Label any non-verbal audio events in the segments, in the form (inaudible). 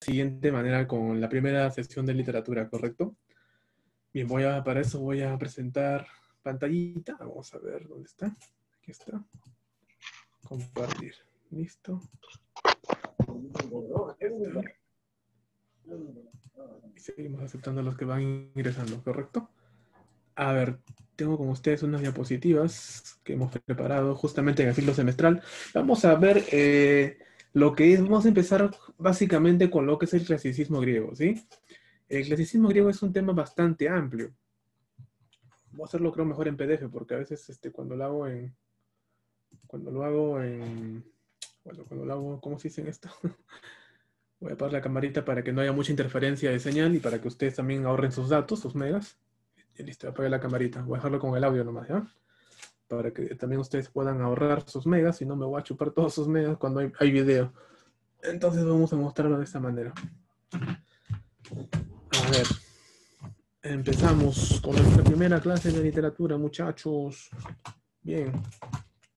siguiente manera con la primera sesión de literatura, ¿correcto? Bien, voy a, para eso voy a presentar pantallita. Vamos a ver dónde está. Aquí está. Compartir. Listo. seguimos aceptando a los que van ingresando, ¿correcto? A ver, tengo con ustedes unas diapositivas que hemos preparado justamente en el ciclo semestral. Vamos a ver eh, lo que es, vamos a empezar básicamente con lo que es el clasicismo griego, ¿sí? El clasicismo griego es un tema bastante amplio. Voy a hacerlo creo mejor en PDF porque a veces este, cuando lo hago en... Cuando lo hago en... Bueno, cuando lo hago... ¿Cómo se dice en esto? (laughs) Voy a apagar la camarita para que no haya mucha interferencia de señal y para que ustedes también ahorren sus datos, sus megas. Y listo, apague la camarita. Voy a dejarlo con el audio nomás, ¿ya? para que también ustedes puedan ahorrar sus megas y no me voy a chupar todos sus megas cuando hay, hay video. Entonces vamos a mostrarlo de esta manera. A ver, empezamos con nuestra primera clase de literatura, muchachos. Bien.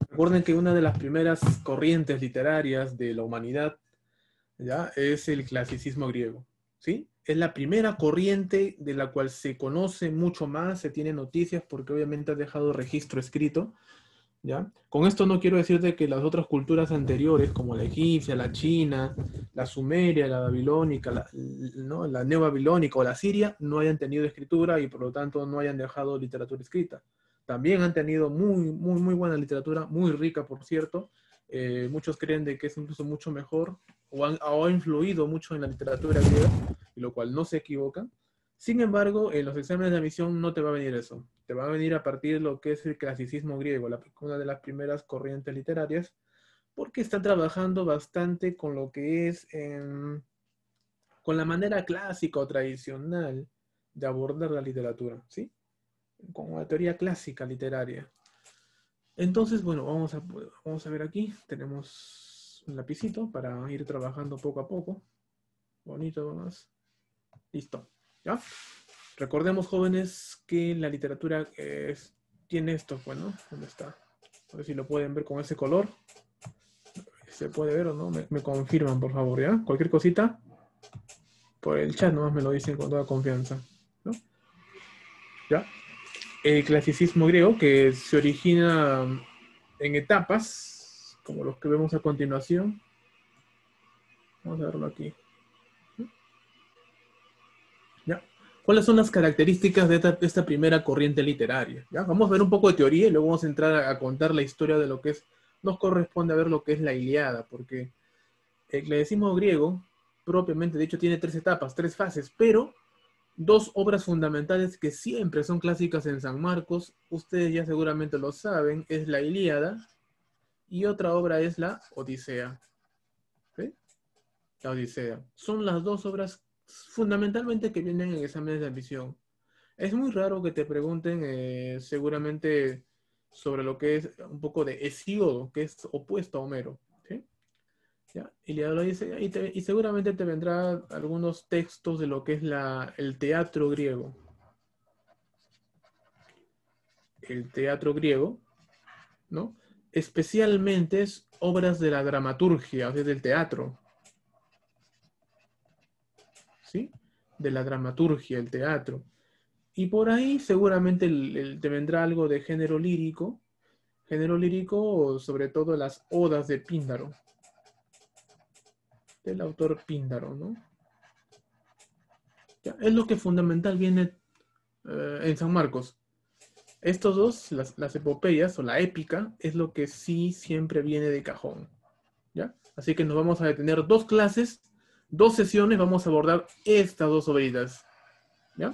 Recuerden que una de las primeras corrientes literarias de la humanidad ya es el clasicismo griego, ¿sí? es la primera corriente de la cual se conoce mucho más, se tiene noticias porque obviamente ha dejado registro escrito. ¿ya? Con esto no quiero de que las otras culturas anteriores, como la egipcia, la china, la sumeria, la babilónica, la, ¿no? la neobabilónica o la siria, no hayan tenido escritura y por lo tanto no hayan dejado literatura escrita. También han tenido muy, muy, muy buena literatura, muy rica, por cierto. Eh, muchos creen de que es incluso mucho mejor o, o ha influido mucho en la literatura griega y lo cual no se equivoca. Sin embargo, en los exámenes de admisión no te va a venir eso. Te va a venir a partir de lo que es el clasicismo griego, una de las primeras corrientes literarias, porque está trabajando bastante con lo que es, em, con la manera clásica o tradicional de abordar la literatura, ¿sí? Con la teoría clásica literaria. Entonces, bueno, vamos a, vamos a ver aquí. Tenemos un lapicito para ir trabajando poco a poco. Bonito nomás. Listo. ¿Ya? Recordemos, jóvenes, que la literatura tiene esto, bueno, pues, ¿dónde está? A ver si lo pueden ver con ese color. ¿Se puede ver o no? Me, confirman, por favor, ¿ya? Cualquier cosita, por el chat nomás me lo dicen con toda confianza. ¿no? ¿Ya? El clasicismo griego, que se origina en etapas, como los que vemos a continuación. Vamos a verlo aquí. ¿Cuáles son las características de esta, primera corriente literaria? Vamos a ver un poco de teoría y luego vamos a entrar a, contar la historia de lo que es, nos corresponde a ver lo que es la Iliada, porque eh, el decimos griego, propiamente dicho, tiene tres etapas, tres fases, pero dos obras fundamentales que siempre son clásicas en San Marcos, ustedes ya seguramente lo saben, es la Ilíada y otra obra es la Odisea. La Odisea. Son las dos obras fundamentalmente que vienen en exámenes de admisión. Es muy raro que te pregunten eh, seguramente sobre lo que es un poco de Hesíodo, que es opuesto a Homero. Y, seguramente te vendrán algunos textos de lo que es la, el teatro griego. El teatro griego, ¿no? Especialmente es obras de la dramaturgia, o sea, del teatro. De la dramaturgia, el teatro. Y por ahí seguramente te vendrá algo de género lírico, género lírico sobre todo las odas de Píndaro, del autor Píndaro, ¿no? es lo que fundamental viene eh, en San Marcos. Estos dos, las, epopeyas o la épica, es lo que sí siempre viene de cajón. ¿ya? Así que nos vamos a detener dos clases dos sesiones vamos a abordar estas dos obras. ¿Ya?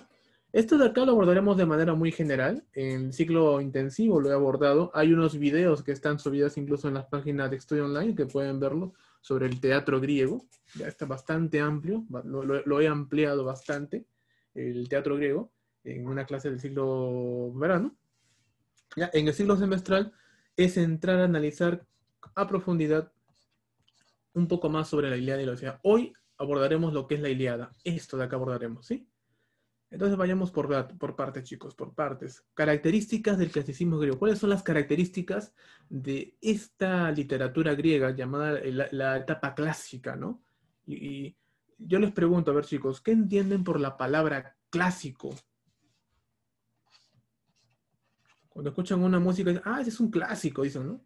Esto de acá lo abordaremos de manera muy general. En ciclo intensivo lo he abordado. Hay unos videos que están subidos incluso en las páginas de Estudio Online que pueden verlo sobre el teatro griego. Ya está bastante amplio, lo, he ampliado bastante, el teatro griego, en una clase del ciclo verano. Ya, en el ciclo semestral es entrar a analizar a profundidad un poco más sobre la idea de la Odisea. Hoy abordaremos lo que es la Iliada. Esto de acá abordaremos, ¿sí? Entonces vayamos por, partes, chicos, por partes. Características del clasicismo griego. ¿Cuáles son las características de esta literatura griega llamada la, etapa clásica, ¿no? Y, yo les pregunto, a ver, chicos, ¿qué entienden por la palabra clásico? Cuando escuchan una música, ah, ese es un clásico, dicen, ¿no?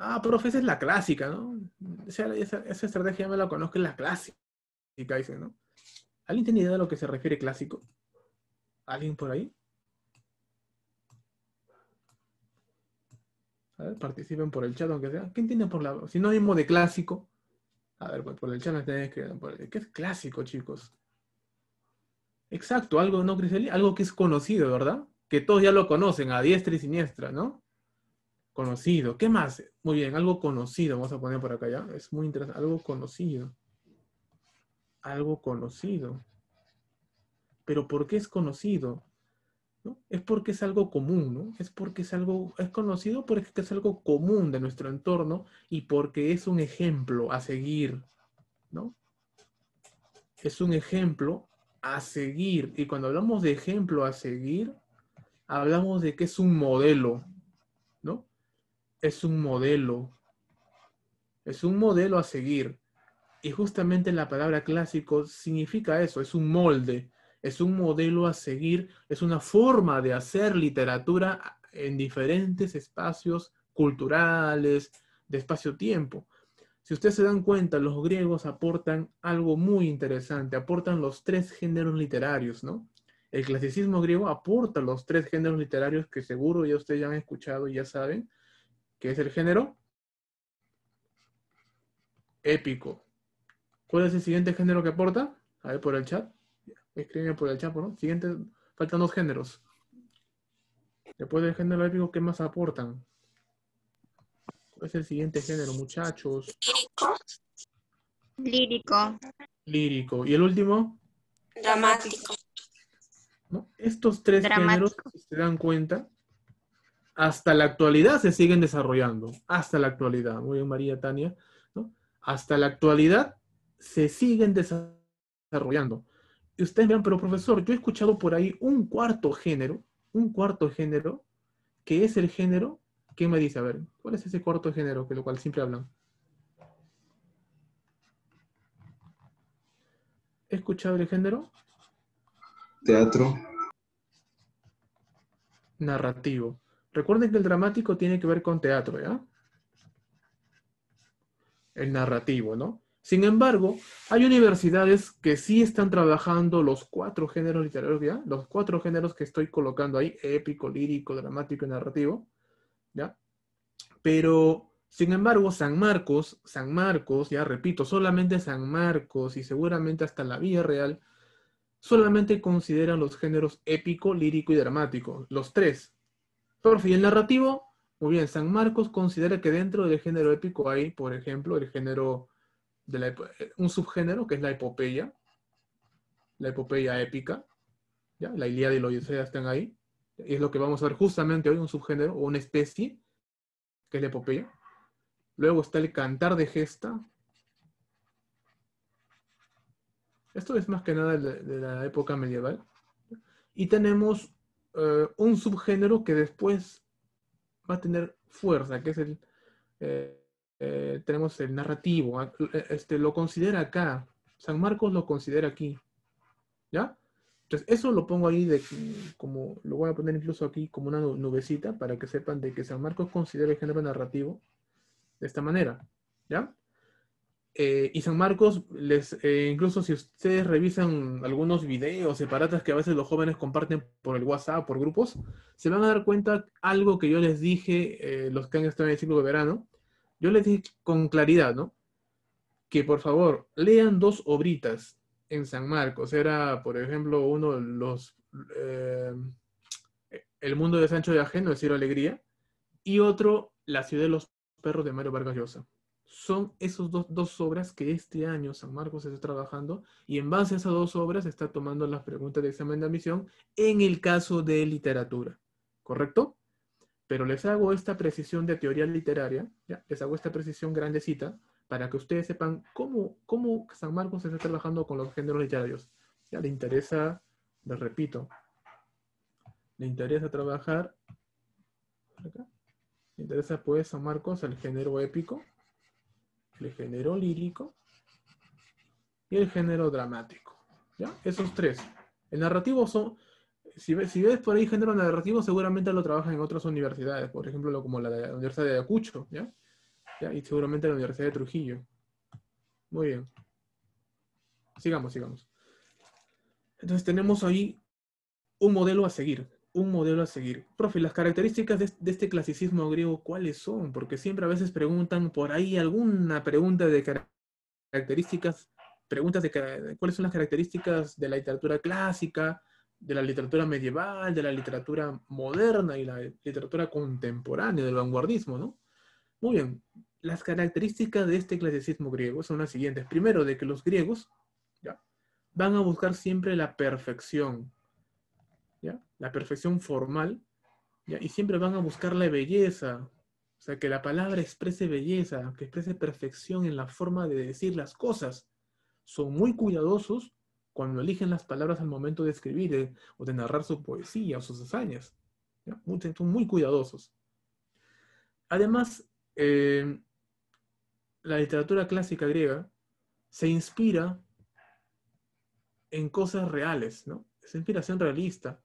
Ah, profe, esa es la clásica, ¿no? Esa, estrategia me la conozco, es la clásica, dice, ¿no? ¿Alguien tiene idea de lo que se refiere clásico? ¿Alguien por ahí? A ver, participen por el chat, aunque sea. ¿Quién tiene por la sinónimo de clásico? A ver, pues por el chat me están escribiendo. ¿Qué es clásico, chicos? Exacto, algo, ¿no, Criselí? Algo que es conocido, ¿verdad? Que todos ya lo conocen a diestra y siniestra, ¿no? Conocido. ¿Qué más? Muy bien, algo conocido. Vamos a poner por acá ya. Es muy interesante. Algo conocido. Algo conocido. Pero ¿por qué es conocido? Es porque es algo común, ¿no? Es porque es algo, es conocido porque es algo común de nuestro entorno y porque es un ejemplo a seguir, ¿no? Es un ejemplo a seguir. Y cuando hablamos de ejemplo a seguir, hablamos de que es un modelo, ¿no? es un modelo, es un modelo a seguir. Y justamente la palabra clásico significa eso, es un molde, es un modelo a seguir, es una forma de hacer literatura en diferentes espacios culturales, de espacio-tiempo. Si ustedes se dan cuenta, los griegos aportan algo muy interesante, aportan los tres géneros literarios, ¿no? El clasicismo griego aporta los tres géneros literarios que seguro ya ustedes ya han escuchado y ya saben, ¿Qué es el género épico. ¿Cuál es el siguiente género que aporta? A ver por el chat. Escribe por el chat, ¿no? Siguiente, faltan dos géneros. Después del género épico, ¿qué más aportan? ¿Cuál es el siguiente género, muchachos? Lírico. Lírico. ¿Y el último? Dramático. Estos tres géneros, si se dan cuenta, hasta la actualidad se siguen desarrollando, hasta la actualidad. Muy bien, María Tania. Hasta la actualidad se siguen desarrollando. Y ustedes vean, pero profesor, yo he escuchado por ahí un cuarto género, un cuarto género, que es el género, ¿qué me dice? A ver, ¿cuál es ese cuarto género que lo cual siempre hablan? ¿He escuchado el género? Teatro. Narrativo. Recuerden que el dramático tiene que ver con teatro, ¿ya? El narrativo, ¿no? Sin embargo, hay universidades que sí están trabajando los cuatro géneros literarios, ¿ya? Los cuatro géneros que estoy colocando ahí, épico, lírico, dramático y narrativo, ¿ya? Pero, sin embargo, San Marcos, San Marcos, ya repito, solamente San Marcos y seguramente hasta la Vía Real, solamente consideran los géneros épico, lírico y dramático, los tres, y el narrativo, muy bien, San Marcos considera que dentro del género épico hay, por ejemplo, el género de eh, un subgénero que es la epopeya, la epopeya épica, ¿ya? la Ilíada y la Odisea están ahí, y es lo que vamos a ver justamente hoy, un subgénero o una especie, que es la epopeya. Luego está el cantar de gesta. Esto es más que nada de la época medieval. Y tenemos eh, un subgénero que después va a tener fuerza, que es el, eh, eh, tenemos el narrativo, ah, este, lo considera acá, San Marcos lo considera aquí, ¿ya? Entonces, eso lo pongo ahí de, como, lo voy a poner incluso aquí como una nubecita para que sepan de que San Marcos considera el género narrativo de esta manera, ¿ya? Eh, y San Marcos, les, eh, incluso si ustedes revisan algunos videos separatas que a veces los jóvenes comparten por el WhatsApp, por grupos, se van a dar cuenta algo que yo les dije, eh, los que han estado en el ciclo de verano, yo les dije con claridad, ¿no? Que por favor, lean dos obritas en San Marcos. Era, por ejemplo, uno los... el mundo de Sancho de Ajeno, de Alegría, y otro, La ciudad de los perros de Mario Vargas Llosa son esas dos, obras que este año San Marcos está trabajando y en base a esas dos obras está tomando las preguntas de examen de admisión en el caso de literatura, ¿correcto? Pero les hago esta precisión de teoría literaria, ¿ya? les hago esta precisión grandecita para que ustedes sepan cómo, cómo San Marcos está trabajando con los géneros literarios. ¿Ya? Le interesa, les repito, le interesa trabajar, le interesa pues San Marcos el género épico, el género lírico y el género dramático. ¿Ya? Esos tres. El narrativo son, si, ves, si ves por ahí género narrativo, seguramente lo trabajan en otras universidades, por ejemplo, como la, de la Universidad de Acucho, ¿ya? Y seguramente la Universidad de Trujillo. Muy bien. Sigamos, sigamos. Entonces tenemos ahí un modelo a seguir un modelo a seguir. Profe, las características de, este clasicismo griego, ¿cuáles son? Porque siempre a veces preguntan por ahí alguna pregunta de características, preguntas de, cuáles son las características de la literatura clásica, de la literatura medieval, de la literatura moderna y la literatura contemporánea, del vanguardismo, ¿no? Muy bien, las características de este clasicismo griego son las siguientes. Primero, de que los griegos ¿ya? van a buscar siempre la perfección, la perfección formal, y siempre van a buscar la belleza, o sea, que la palabra exprese belleza, que exprese perfección en la forma de decir las cosas. Son muy cuidadosos cuando eligen las palabras al momento de escribir o de narrar su poesía o sus hazañas. Muy, son muy cuidadosos. Además, eh, la literatura clásica griega se inspira en cosas reales, ¿no? Es inspiración realista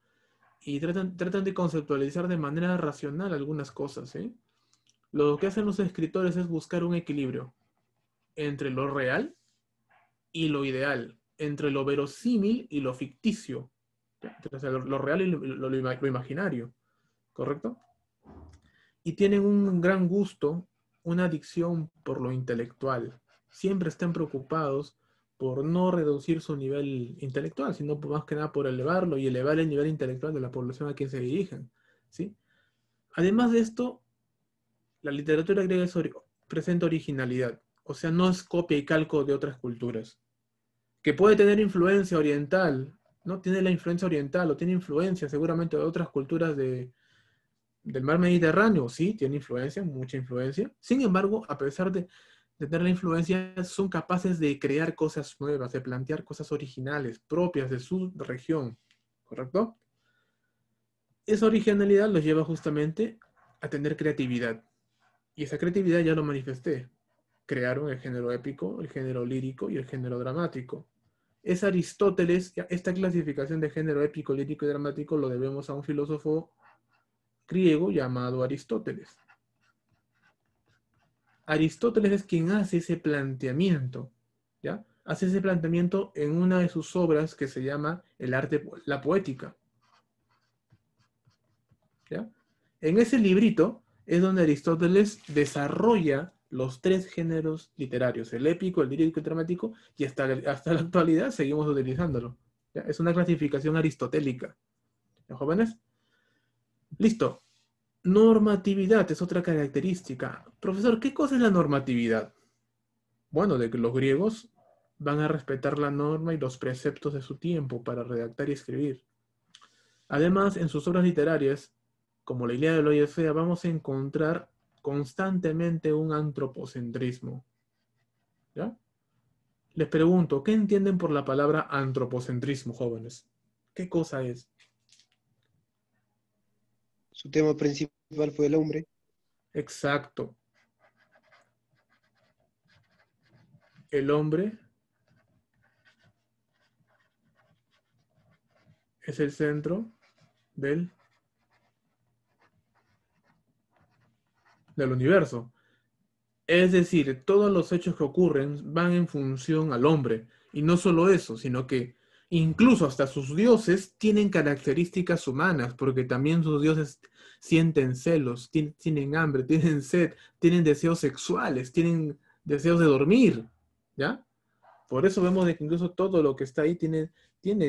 y tratan, de conceptualizar de manera racional algunas cosas. ¿eh? Lo que hacen los escritores es buscar un equilibrio entre lo real y lo ideal, entre lo verosímil y lo ficticio, entre lo, real y lo, lo imaginario, ¿correcto? Y tienen un gran gusto, una adicción por lo intelectual. Siempre están preocupados por no reducir su nivel intelectual, sino más que nada por elevarlo y elevar el nivel intelectual de la población a quien se dirigen. ¿sí? Además de esto, la literatura griega presenta originalidad, o sea, no es copia y calco de otras culturas, que puede tener influencia oriental, no tiene la influencia oriental o tiene influencia seguramente de otras culturas de, del mar Mediterráneo, sí, tiene influencia, mucha influencia. Sin embargo, a pesar de de tener la influencia, son capaces de crear cosas nuevas, de plantear cosas originales, propias de su región, ¿correcto? Esa originalidad los lleva justamente a tener creatividad. Y esa creatividad ya lo manifesté. Crearon el género épico, el género lírico y el género dramático. Es Aristóteles, esta clasificación de género épico, lírico y dramático lo debemos a un filósofo griego llamado Aristóteles. Aristóteles es quien hace ese planteamiento, ¿ya? Hace ese planteamiento en una de sus obras que se llama El arte, la poética. ¿Ya? En ese librito es donde Aristóteles desarrolla los tres géneros literarios, el épico, el lírico y el dramático, y hasta, hasta la actualidad seguimos utilizándolo. Es una clasificación aristotélica. ¿Los jóvenes? Listo. Normatividad es otra característica. Profesor, ¿qué cosa es la normatividad? Bueno, de que los griegos van a respetar la norma y los preceptos de su tiempo para redactar y escribir. Además, en sus obras literarias, como la Ilíada de la Fea, vamos a encontrar constantemente un antropocentrismo. ¿Ya? Les pregunto, ¿qué entienden por la palabra antropocentrismo, jóvenes? ¿Qué cosa es? Su tema principal fue el hombre. Exacto. El hombre es el centro del, del universo. Es decir, todos los hechos que ocurren van en función al hombre. Y no solo eso, sino que Incluso hasta sus dioses tienen características humanas, porque también sus dioses sienten celos, tienen, hambre, (laughs) tienen sed, tienen deseos sexuales, tienen deseos de dormir, ¿ya? Por eso vemos que incluso todo lo que está ahí tiene,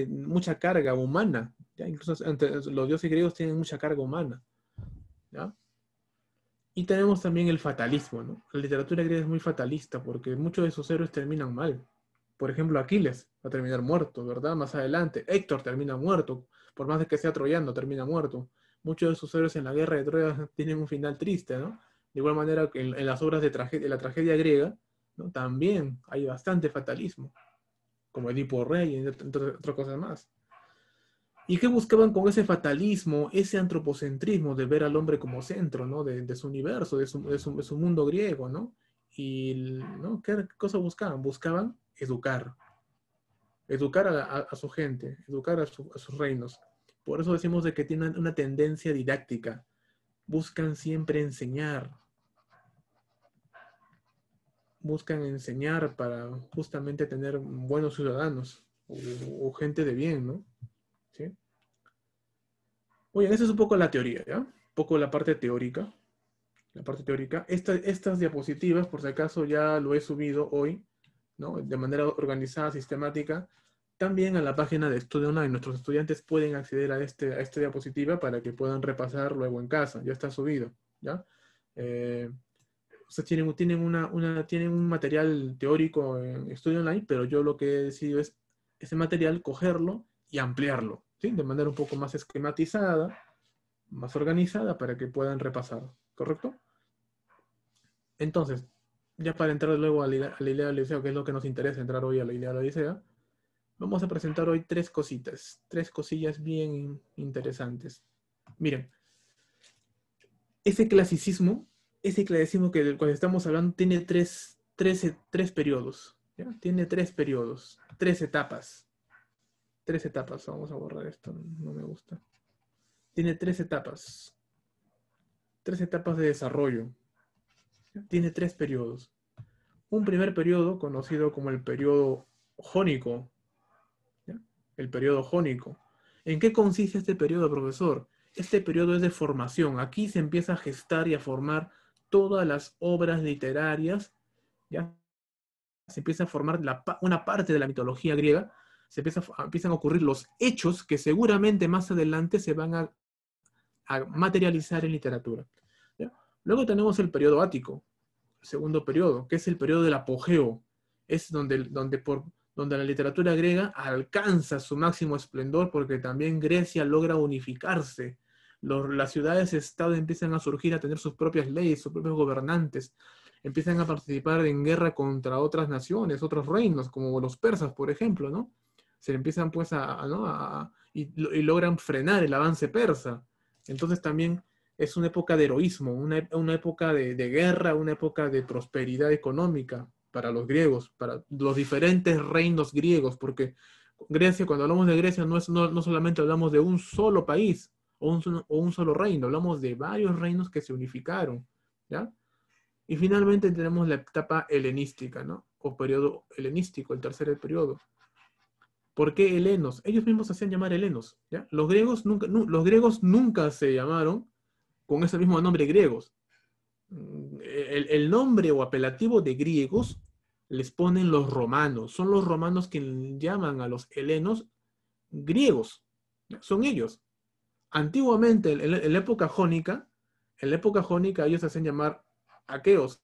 mucha carga humana, ¿ya? Incluso los dioses griegos tienen mucha carga humana, ¿ya? Y tenemos también el fatalismo, ¿no? La literatura griega es muy fatalista porque muchos de esos héroes terminan mal. Por ejemplo, Aquiles va a terminar muerto, ¿verdad? Más adelante, Héctor termina muerto, por más de que sea troyano, termina muerto. Muchos de sus héroes en la guerra de Troya (laughs) tienen un final triste, ¿no? De igual manera que en, las obras de, la tragedia griega, ¿no? También hay bastante fatalismo, como Edipo Rey y otras cosas más. ¿Y qué buscaban con ese fatalismo, ese antropocentrismo de ver al hombre como centro, ¿no? De, su universo, de su, mundo griego, ¿no? y ¿qué cosa buscaban? Buscaban educar, educar a, su gente, educar a, sus reinos. Por eso decimos de que tienen una, tendencia didáctica, buscan siempre enseñar, buscan enseñar para justamente tener buenos ciudadanos o, gente de bien, ¿no? ¿Sí? Oye, esa es un poco la teoría, ¿ya? Un poco la parte teórica. La parte teórica. estas diapositivas, por si acaso, ya lo he subido hoy de manera organizada, sistemática, también a la página de Estudio Online. Nuestros estudiantes pueden acceder a, este, a esta diapositiva para que puedan repasar luego en casa. Ya está subido. ¿ya? Eh, tienen, tienen, una, tienen un material teórico en Estudio Online, pero yo lo que he decidido es ese material cogerlo y ampliarlo, ¿sí? de manera un poco más esquematizada, más organizada para que puedan repasar. ¿Correcto? Entonces, ya para entrar luego a la, a la idea del liceo, que es lo que nos interesa entrar hoy a la idea de la vamos a presentar hoy tres cositas, tres cosillas bien interesantes. Miren, ese clasicismo, ese clasicismo que del cual estamos hablando tiene tres, tres, periodos, tiene tres periodos, tres etapas. Tres etapas, vamos a borrar esto, no me gusta. Tiene tres etapas. Tres etapas de desarrollo tiene tres periodos. Un primer periodo, conocido como el periodo jónico. El periodo jónico. ¿En qué consiste este periodo, profesor? Este periodo es de formación. Aquí se empieza a gestar y a formar todas las obras literarias. ¿ya? Se empieza a formar una parte de la mitología griega. Se empiezan a ocurrir los hechos que seguramente más adelante se van a materializar en literatura. Luego tenemos el periodo ático, segundo periodo, que es el periodo del apogeo. Es donde, donde, por, donde la literatura griega alcanza su máximo esplendor porque también Grecia logra unificarse. las ciudades-estado empiezan a surgir, a tener sus propias leyes, sus propios gobernantes. Empiezan a participar en guerra contra otras naciones, otros reinos, como los persas, por ejemplo, ¿no? Se empiezan pues a, y logran frenar el avance persa. Entonces también es una época de heroísmo, una, una época de, de, guerra, una época de prosperidad económica para los griegos, para los diferentes reinos griegos, porque Grecia, cuando hablamos de Grecia, no, es, no, solamente hablamos de un solo país o un, solo reino, hablamos de varios reinos que se unificaron, ¿ya? Y finalmente tenemos la etapa helenística, ¿no? O periodo helenístico, el tercer periodo. ¿Por qué helenos? Ellos mismos se hacían llamar helenos, ¿ya? Los griegos nunca, los griegos nunca se llamaron con ese mismo nombre griegos. El, nombre o apelativo de griegos les ponen los romanos. Son los romanos quienes llaman a los helenos griegos. Son ellos. Antiguamente, en, la época jónica, en la época jónica ellos se hacen llamar aqueos,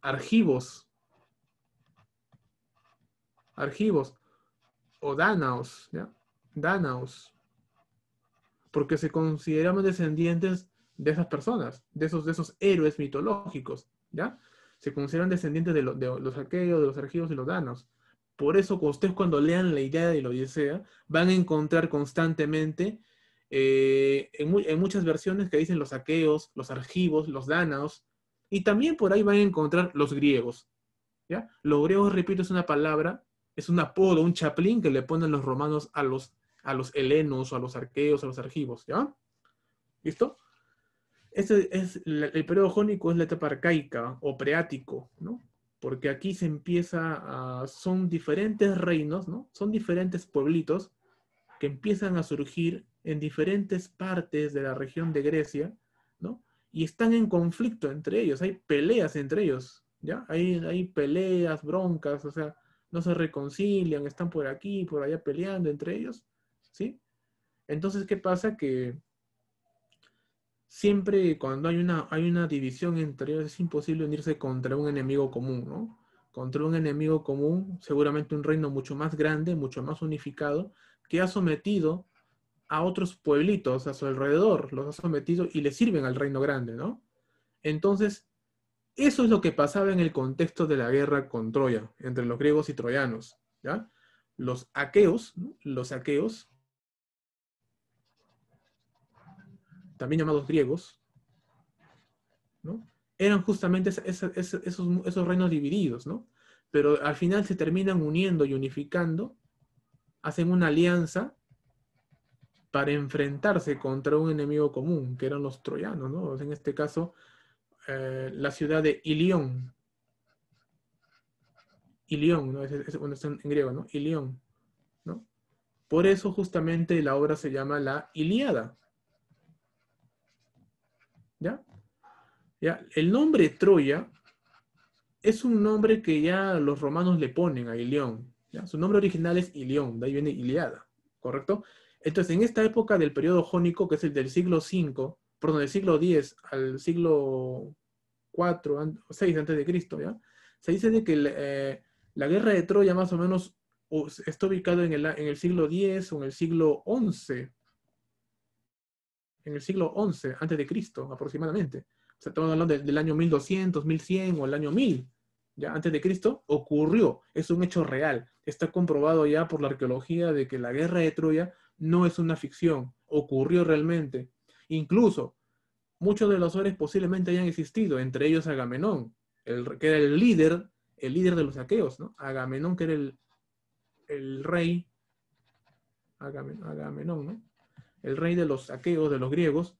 argivos, argivos o danaos, ¿ya? Danaos porque se consideran descendientes de esas personas, de esos, de esos héroes mitológicos, ¿ya? Se consideran descendientes de, los aqueos, de los argivos y los danos. Por eso ustedes cuando lean la idea de la Odisea van a encontrar constantemente eh, en, muchas versiones que dicen los aqueos, los argivos, los dánaos, y también por ahí van a encontrar los griegos. ¿ya? Los griegos, repito, es una palabra, es un apodo, un chaplín que le ponen los romanos a los a los helenos, a los arqueos, a los argivos, ¿ya? ¿Listo? Este es el periodo jónico es la etapa arcaica o preático, ¿no? Porque aquí se empieza a, son diferentes reinos, ¿no? Son diferentes pueblitos que empiezan a surgir en diferentes partes de la región de Grecia, ¿no? Y están en conflicto entre ellos, hay peleas entre ellos, ¿ya? Hay, hay peleas, broncas, o sea, no se reconcilian, están por aquí, por allá peleando entre ellos. ¿sí? Entonces, ¿qué pasa? Que siempre cuando hay una, hay una división entre ellos es imposible unirse contra un enemigo común, ¿no? Contra un enemigo común, seguramente un reino mucho más grande, mucho más unificado, que ha sometido a otros pueblitos a su alrededor, los ha sometido y le sirven al reino grande, ¿no? Entonces, eso es lo que pasaba en el contexto de la guerra con Troya, entre los griegos y troyanos, ¿ya? Los aqueos, los aqueos también llamados griegos, ¿no? eran justamente esos, reinos divididos, ¿no? pero al final se terminan uniendo y unificando, hacen una alianza para enfrentarse contra un enemigo común, que eran los troyanos, ¿no? en este caso eh, la ciudad de Ilión. Ilión, ¿no? es, está en griego, ¿no? Ilión. Por eso justamente la obra se llama la Ilíada, ¿Ya? ¿Ya? El nombre Troya es un nombre que ya los romanos le ponen a Ilión. Su nombre original es Ilión, de ahí viene Iliada, ¿correcto? Entonces, en esta época del periodo jónico, que es el del siglo V, perdón, del siglo X al siglo IV, seis antes de Cristo, ¿ya? Se dice de que eh, la guerra de Troya más o menos está ubicada en el, en el siglo X o en el siglo XI en el siglo XI antes de Cristo aproximadamente. O sea, estamos hablando del año 1200, 1100 o el año 1000, ya antes de Cristo, ocurrió. Es un hecho real. Está comprobado ya por la arqueología de que la guerra de Troya no es una ficción, ocurrió realmente. Incluso, muchos de los hombres posiblemente hayan existido, entre ellos Agamenón, el, que era el líder, el líder de los aqueos, ¿no? Agamenón, que era el, el rey, Agamenón, ¿no? el rey de los aqueos, de los griegos,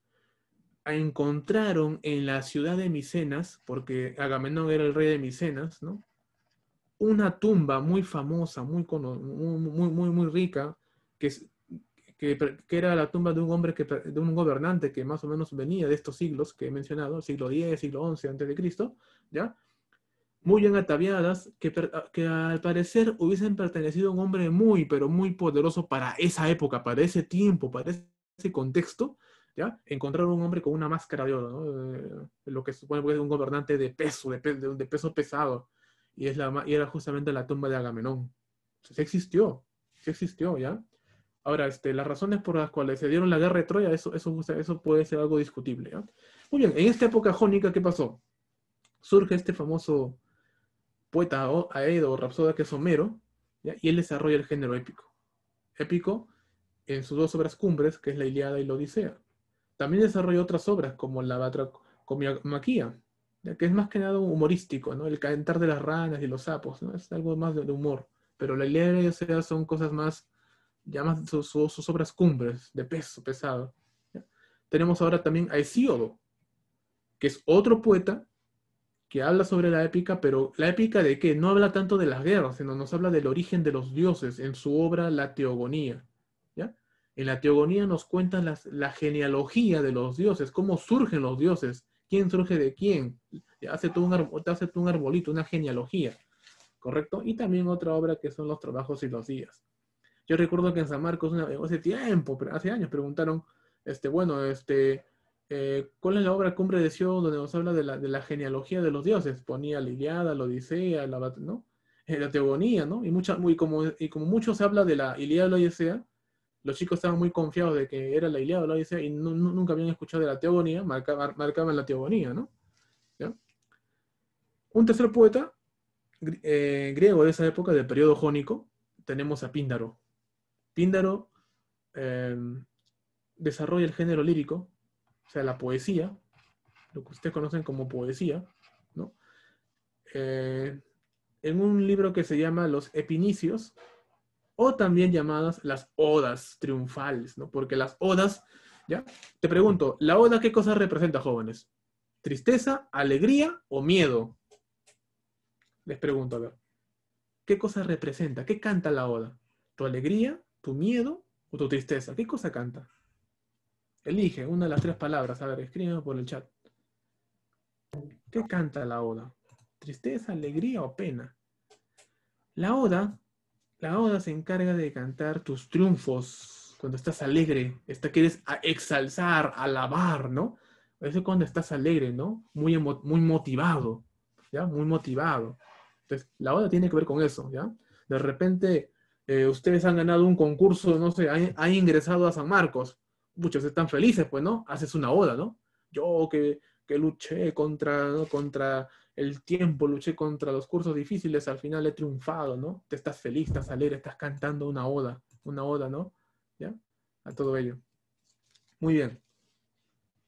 encontraron en la ciudad de Micenas, porque Agamenón era el rey de Micenas, Una tumba muy famosa, muy, muy, muy, rica, que, que, era la tumba de un hombre, que, de un gobernante que más o menos venía de estos siglos que he mencionado, siglo X, siglo XI antes de Cristo, ¿ya? Muy bien ataviadas, que, que al parecer hubiesen pertenecido a un hombre muy, pero muy poderoso para esa época, para ese tiempo, para ese ese contexto, ¿ya? encontrar un hombre con una máscara de oro, eh, lo que supone que es un gobernante de peso, de, peso pesado, y, es la, y era justamente la tumba de Agamenón. Se existió, se existió, ¿ya? Ahora, este, las razones por las cuales se dieron la guerra de Troya, eso, eso, eso puede ser algo discutible. ¿ya? Muy bien, en esta época jónica, ¿qué pasó? Surge este famoso poeta o, Aedo Rapsoda que es Homero, y él desarrolla el género épico. Épico en sus dos obras cumbres, que es la Iliada y la Odisea. También desarrolló otras obras como la Batracomaquía, que es más que nada humorístico, ¿no? El calentar de las ranas y los sapos, ¿no? Es algo más de, humor. Pero la Iliada y la Odisea son cosas más, ya más sus, obras cumbres, de peso, pesado. Tenemos ahora también a Hesíodo, que es otro poeta que habla sobre la épica, pero la épica de que no habla tanto de las guerras, sino nos habla del origen de los dioses en su obra La Teogonía. En la teogonía nos cuentan la genealogía de los dioses, cómo surgen los dioses, quién surge de quién. Te hace todo un, arbolito, una genealogía, ¿correcto? Y también otra obra que son los trabajos y los días. Yo recuerdo que en San Marcos, hace tiempo, hace años, preguntaron, este, bueno, este, eh, ¿cuál es la obra Cumbre de Sion donde nos habla de la, genealogía de los dioses? Ponía la Iliada, la Odisea, la, ¿no? Eh, la Teogonía, ¿no? Y, muy, como, y como mucho se habla de la Iliada y la Odisea, los chicos estaban muy confiados de que era la Ilíada o la Odisea y nunca habían escuchado de la Teogonía, marcaban, la Teogonía, ¿no? Un tercer poeta eh, griego de esa época, del periodo jónico, tenemos a Píndaro. Píndaro em, desarrolla el género lírico, o sea, la poesía, lo que ustedes conocen como poesía, ¿no? Eh, en un libro que se llama Los Epinicios, o también llamadas las odas triunfales, ¿no? Porque las odas, ¿ya? Te pregunto, ¿la oda qué cosa representa, jóvenes? ¿Tristeza, alegría o miedo? Les pregunto, a ver, ¿qué cosa representa? ¿Qué canta la oda? ¿Tu alegría, tu miedo o tu tristeza? ¿Qué cosa canta? Elige una de las tres palabras, a ver, escríbeme por el chat. ¿Qué canta la oda? ¿Tristeza, alegría o pena? La oda la oda se encarga de cantar tus triunfos cuando estás alegre, esta quieres exalzar, alabar, ¿no? Eso es cuando estás alegre, ¿no? Muy, muy motivado, ¿ya? Muy motivado. Entonces, la oda tiene que ver con eso, ¿ya? De repente, eh, ustedes han ganado un concurso, no sé, han, ingresado a San Marcos. Muchos están felices, pues, ¿no? Haces una oda, ¿no? Yo que, luché contra, contra el tiempo, luché contra los cursos difíciles, al final he triunfado, ¿no? Te estás feliz, estás alegre, estás cantando una oda, una oda, ¿no? ¿Ya? A todo ello. Muy bien.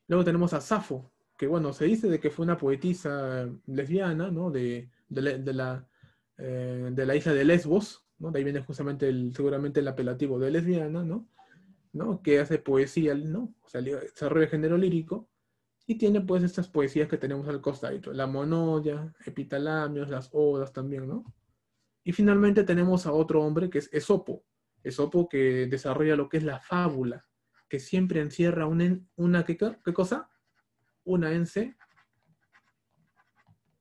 Luego tenemos a Safo, que bueno, se dice de que fue una poetisa eh, lesbiana, ¿no? De, de, la, eh, de, la, isla de Lesbos, ¿no? De ahí viene justamente el, seguramente el apelativo de lesbiana, ¿no? ¿no? Que hace poesía, ¿no? O sea, desarrolla género lírico y tiene pues estas poesías que tenemos al costadito, la monodia, epitalamios, las odas también, ¿no? Y finalmente tenemos a otro hombre que es Esopo, Esopo que desarrolla lo que es la fábula, que siempre encierra una, una ¿qué, cosa? Una ense,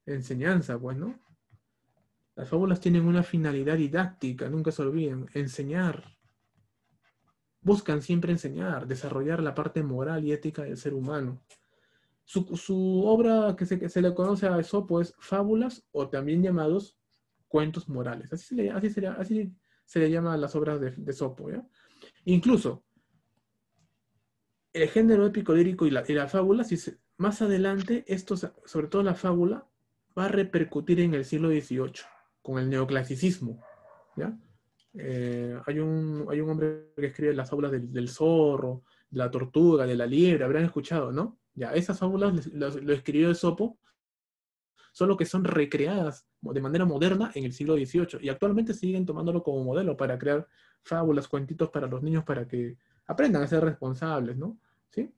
enseñanza, pues, ¿no? Las fábulas tienen una finalidad didáctica, nunca se olviden, enseñar. Buscan siempre enseñar, desarrollar la parte moral y ética del ser humano. Su, obra que se, le conoce a Esopo es Fábulas o también llamados Cuentos Morales. Así se le, así llama las obras de, Sopo, Esopo. ¿ya? Incluso el género épico lírico y la, fábulas, fábula, si más adelante, esto, sobre todo la fábula, va a repercutir en el siglo XVIII con el neoclasicismo. ¿ya? Eh, hay, un, hay un hombre que escribe las fábulas del, del zorro, de la tortuga, de la liebre, habrán escuchado, ¿no? Ya, esas fábulas lo escribió Esopo, solo que son recreadas de manera moderna en el siglo XVIII y actualmente siguen tomándolo como modelo para crear fábulas, cuentitos para los niños para que aprendan a ser responsables, ¿no? ¿Sí?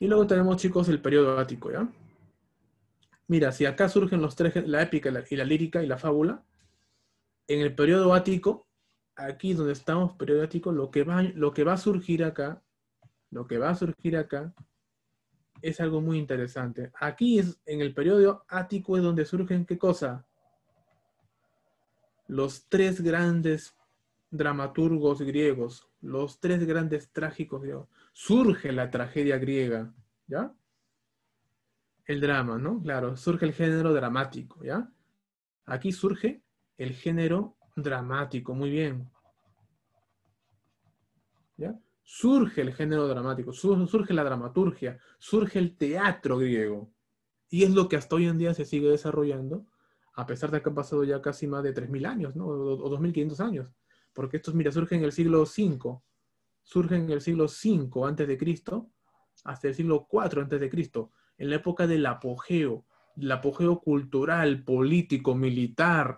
Y luego tenemos, chicos, el periodo ático, ¿ya? Mira, si acá surgen los tres, la épica y la lírica y la fábula, en el periodo ático, aquí donde estamos, periodo ático, lo que va, lo que va a surgir acá, lo que va a surgir acá es algo muy interesante. Aquí es, en el periodo ático es donde surgen qué cosa? Los tres grandes dramaturgos griegos, los tres grandes trágicos griegos. Surge la tragedia griega, ¿ya? El drama, ¿no? Claro, surge el género dramático, ¿ya? Aquí surge el género dramático, muy bien. ¿Ya? surge el género dramático, surge la dramaturgia, surge el teatro griego. Y es lo que hasta hoy en día se sigue desarrollando, a pesar de que han pasado ya casi más de 3.000 años, ¿no? O 2.500 años. Porque estos, mira, surgen en el siglo V, surgen en el siglo V antes de Cristo, hasta el siglo IV antes de Cristo, en la época del apogeo, el apogeo cultural, político, militar,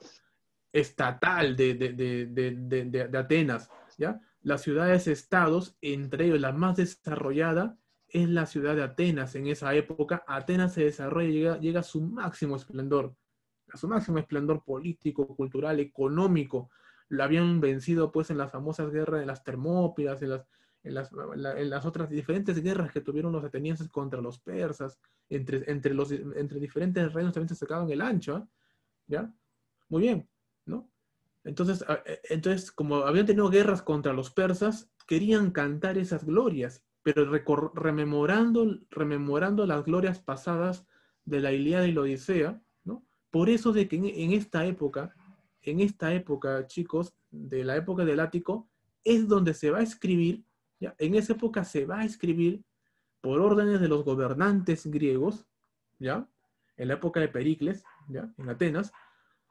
estatal de, de Atenas, ¿ya? Las ciudades-estados, entre ellos la más desarrollada, es la ciudad de Atenas. En esa época, Atenas se desarrolla y llega, a su máximo esplendor, a su máximo esplendor político, cultural, económico. Lo habían vencido pues en las famosas guerras de las Termópilas, en las, en las, otras diferentes guerras que tuvieron los atenienses contra los persas, entre, entre, los, entre diferentes reinos también se sacaban el ancho. ¿eh? ¿Ya? Muy bien. Entonces, e, entonces, como habían tenido guerras contra los persas, querían cantar esas glorias, pero rememorando, rememorando las glorias pasadas de la Ilíada y la Odisea, ¿no? Por eso de que en, esta época, en esta época, chicos, de la época del Ático, es donde se va a escribir, ¿ya? en esa época se va a escribir por órdenes de los gobernantes griegos, ¿ya? En la época de Pericles, ¿ya? En Atenas,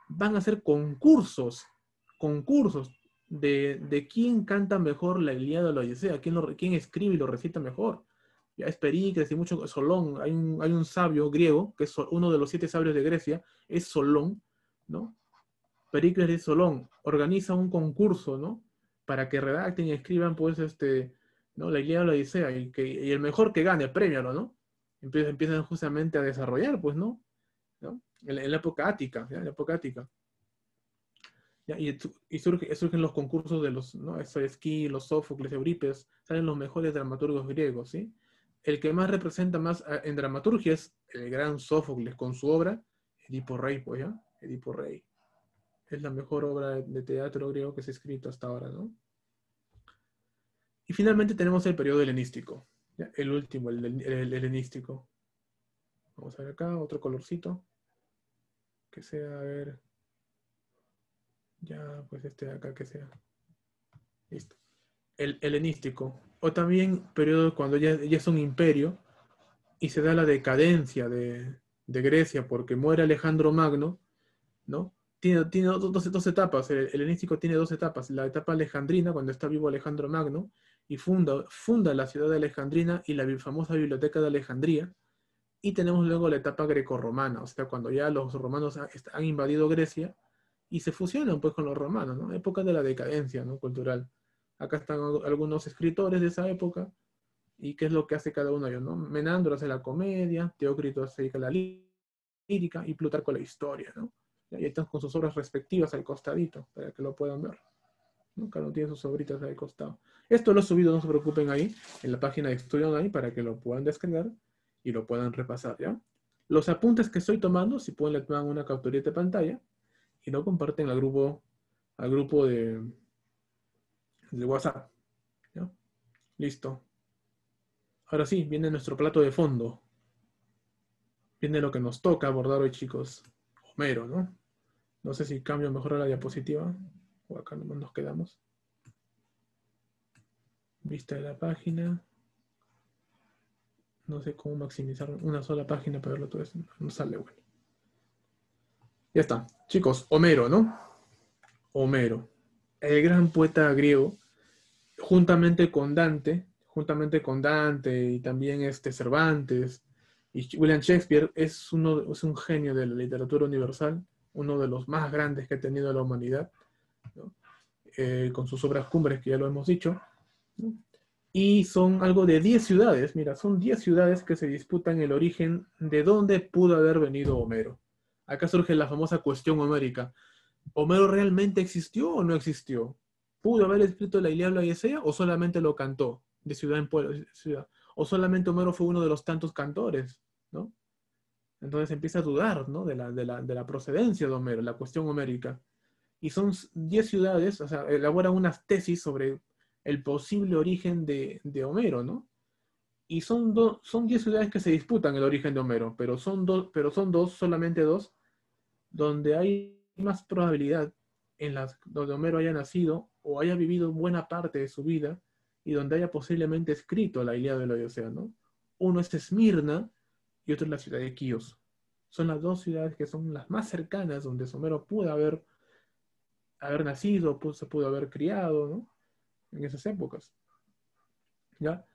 van a hacer concursos concursos de, de, quién canta mejor la Ilíada o la Odisea, quién, quién escribe y lo recita mejor. Ya es Pericles y mucho Solón. Hay un, hay un sabio griego, que es uno de los siete sabios de Grecia, es Solón, ¿no? Pericles y Solón organiza un concurso, ¿no? Para que redacten y escriban, pues, este, ¿no? La Ilíada o la Odisea, y, que, y el mejor que gane, premialo, ¿no? Empiezan, justamente a desarrollar, pues, ¿no? En, la, época ática, ¿ya? En la época ática. Y, eh, surgen los concursos de los ¿no? Esquí, los Sófocles, Euripes, salen los mejores dramaturgos griegos. ¿sí? El que más representa más ah, en dramaturgia es el gran Sófocles con su obra Edipo Rey, pues ya, Edipo Rey. Es la mejor obra de teatro griego que se ha escrito hasta ahora, ¿no? Y finalmente tenemos el periodo helenístico, el último, el, el helenístico. Vamos a ver acá, otro colorcito. Que sea, a ver, ya pues este acá que sea. Listo. El helenístico. O también periodo cuando ya, ya es un imperio y se da la decadencia de, Grecia porque muere Alejandro Magno, ¿no? Tiene, tiene dos, dos, etapas. El helenístico tiene dos etapas. La etapa alejandrina, cuando está vivo Alejandro Magno, y funda, funda la ciudad de Alejandrina y la famosa biblioteca de Alejandría. Y tenemos luego la etapa grecorromana, o sea, cuando ya los romanos han invadido Grecia y se fusionan pues con los romanos, ¿no? Época de la decadencia, ¿no? Cultural. Acá están algunos escritores de esa época y qué es lo que hace cada uno de ellos, ¿no? Menandro hace la comedia, Teócrito se la lírica y Plutarco la historia, ¿no? Y ahí están con sus obras respectivas al costadito, para que lo puedan ver. Nunca Cada uno tiene sus obritas al costado. Esto lo he subido, no se preocupen ahí, en la página de Estudio Online, para que lo puedan descargar y lo puedan repasar, ¿ya? Los apuntes que estoy tomando, si pueden le toman una capturita de pantalla, y no comparten al grupo, al grupo de, de WhatsApp. Listo. Ahora sí, viene nuestro plato de fondo. Viene lo que nos toca abordar hoy, chicos. Homero, ¿no? No sé si cambio mejor a la diapositiva o acá nos quedamos. Vista de la página. No sé cómo maximizar una sola página para verlo todo eso. No sale bueno. Ya está. Chicos, Homero, ¿no? Homero, el gran poeta griego, juntamente con Dante, juntamente con Dante y también este Cervantes y William Shakespeare, es, uno, es un genio de la literatura universal, uno de los más grandes que ha tenido la humanidad, eh, con sus obras cumbres, que ya lo hemos dicho. Y son algo de 10 ciudades, mira, son 10 ciudades que se disputan el origen de dónde pudo haber venido Homero. Acá surge la famosa cuestión homérica. ¿Homero realmente existió o no existió? ¿Pudo haber escrito la Ilíada y Esea o solamente lo cantó de ciudad en pueblo, ciudad? ¿O solamente Homero fue uno de los tantos cantores? ¿no? Entonces empieza a dudar de, la, de, la, procedencia de Homero, la cuestión homérica. Y son diez ciudades, o sea, elabora unas tesis sobre el posible origen de, de Homero, ¿no? Y son, diez son ciudades que se disputan el origen de Homero, pero son, pero son dos, solamente dos, donde hay más probabilidad en las donde Homero haya nacido o haya vivido buena parte de su vida y donde haya posiblemente escrito la Ilíada de la Uno es Esmirna y otro es la ciudad de Quíos. Son las dos ciudades que son las más cercanas donde Homero pudo haber, haber nacido, se pudo haber criado, En esas épocas. ¿Ya?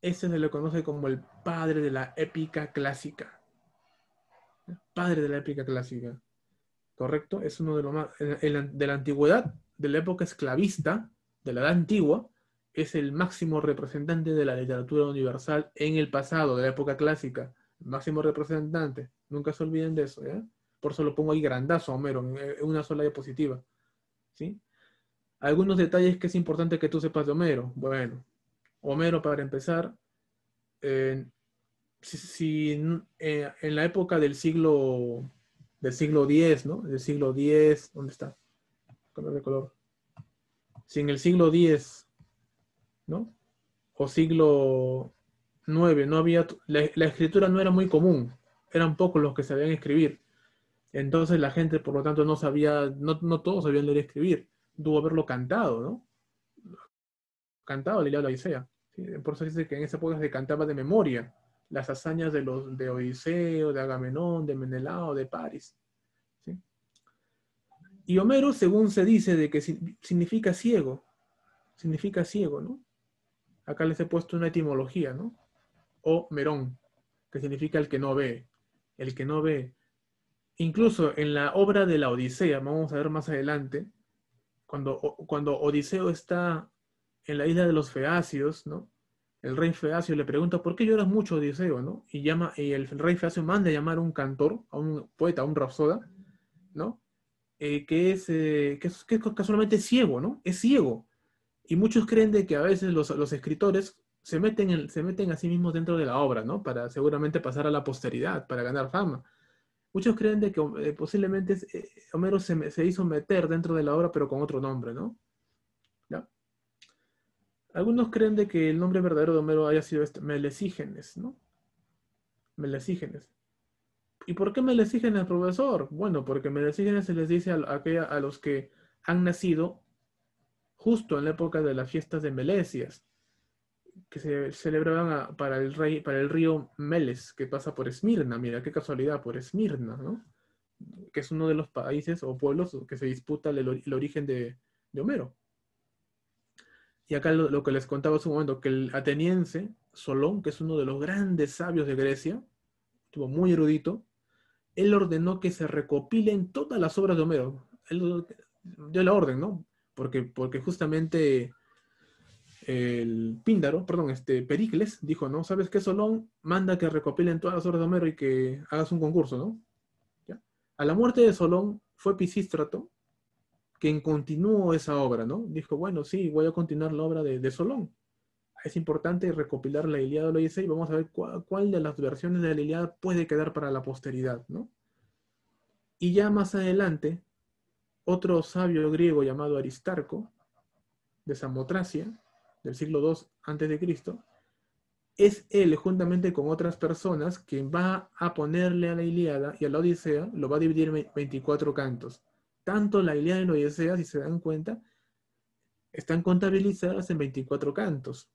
Ese se le conoce como el padre de la épica clásica padre de la época clásica, ¿correcto? Es uno de los más, de la antigüedad, de la época esclavista, de la edad antigua, es el máximo representante de la literatura universal en el pasado, de la época clásica, máximo representante, nunca se olviden de eso, ¿eh? Por eso lo pongo ahí grandazo, Homero, en una sola diapositiva, ¿sí? Algunos detalles que es importante que tú sepas de Homero. Bueno, Homero, para empezar, si, eh, en la época del siglo del siglo X, ¿no? Del siglo X, ¿dónde está? color de color. Si en el siglo X, ¿no? O siglo IX, no había, la, escritura no era muy común, eran pocos los que sabían escribir. Entonces la gente, por lo tanto, no sabía, no, no todos sabían leer y escribir. Tuvo haberlo cantado, ¿no? Cantado, leía la Odisea. Por eso dice que en esa época se cantaba de memoria las hazañas de, los, de Odiseo, de Agamenón, de Menelao, de París. ¿sí? Y Homero, según se dice, de que significa ciego, significa ciego, ¿no? Acá les he puesto una etimología, ¿no? O Merón, que significa el que no ve, el que no ve. Incluso en la obra de la Odisea, vamos a ver más adelante, cuando, cuando Odiseo está en la isla de los Feacios, ¿no? el rey Feacio le pregunta, ¿por qué lloras mucho, Odiseo? ¿no? Y, llama, y el rey Feacio manda a llamar a un cantor, a un poeta, a un rapsoda, ¿no? Eh, eh, que, es, que, es, casualmente ciego, ¿no? Es ciego. Y muchos creen de que a veces los, escritores se meten, se meten a sí mismos dentro de la obra, ¿no? Para seguramente pasar a la posteridad, para ganar fama. Muchos creen de que eh, posiblemente Homero se, se hizo meter dentro de la obra, pero con otro nombre, ¿no? Algunos creen de que el nombre verdadero de Homero haya sido este, Melesígenes, ¿no? Melesígenes. ¿Y por qué Melesígenes, profesor? Bueno, porque Melesígenes se les dice a, a los que han nacido justo en la época de las fiestas de Melesias, que se celebraban para, el rey, para el río Meles, que pasa por Esmirna. Mira, qué casualidad, por Esmirna, ¿no? Que es uno de los países o pueblos que se disputa el, origen de Homero. Y acá lo, que les contaba hace un momento, que el ateniense Solón, que es uno de los grandes sabios de Grecia, estuvo muy erudito, él ordenó que se recopilen todas las obras de Homero. Él dio la orden, ¿no? Porque, porque justamente el Píndaro, perdón, este Pericles, dijo, ¿no? ¿Sabes qué, Solón? Manda que recopilen todas las obras de Homero y que hagas un concurso, ¿no? A la muerte de Solón fue Pisístrato, quien continuó esa obra, ¿no? Dijo, bueno, sí, voy a continuar la obra de, Solón. Es importante recopilar la Iliada de Odisea y vamos a ver cuál, de las versiones de la Iliada puede quedar para la posteridad, ¿no? Y ya más adelante, otro sabio griego llamado Aristarco, de Samotracia, del siglo II a.C., es él, juntamente con otras personas, quien va a ponerle a la Ilíada y a la Odisea, lo va a dividir en 24 cantos tanto la Ilíada de la Odisea, si se dan cuenta, están contabilizadas en 24 cantos,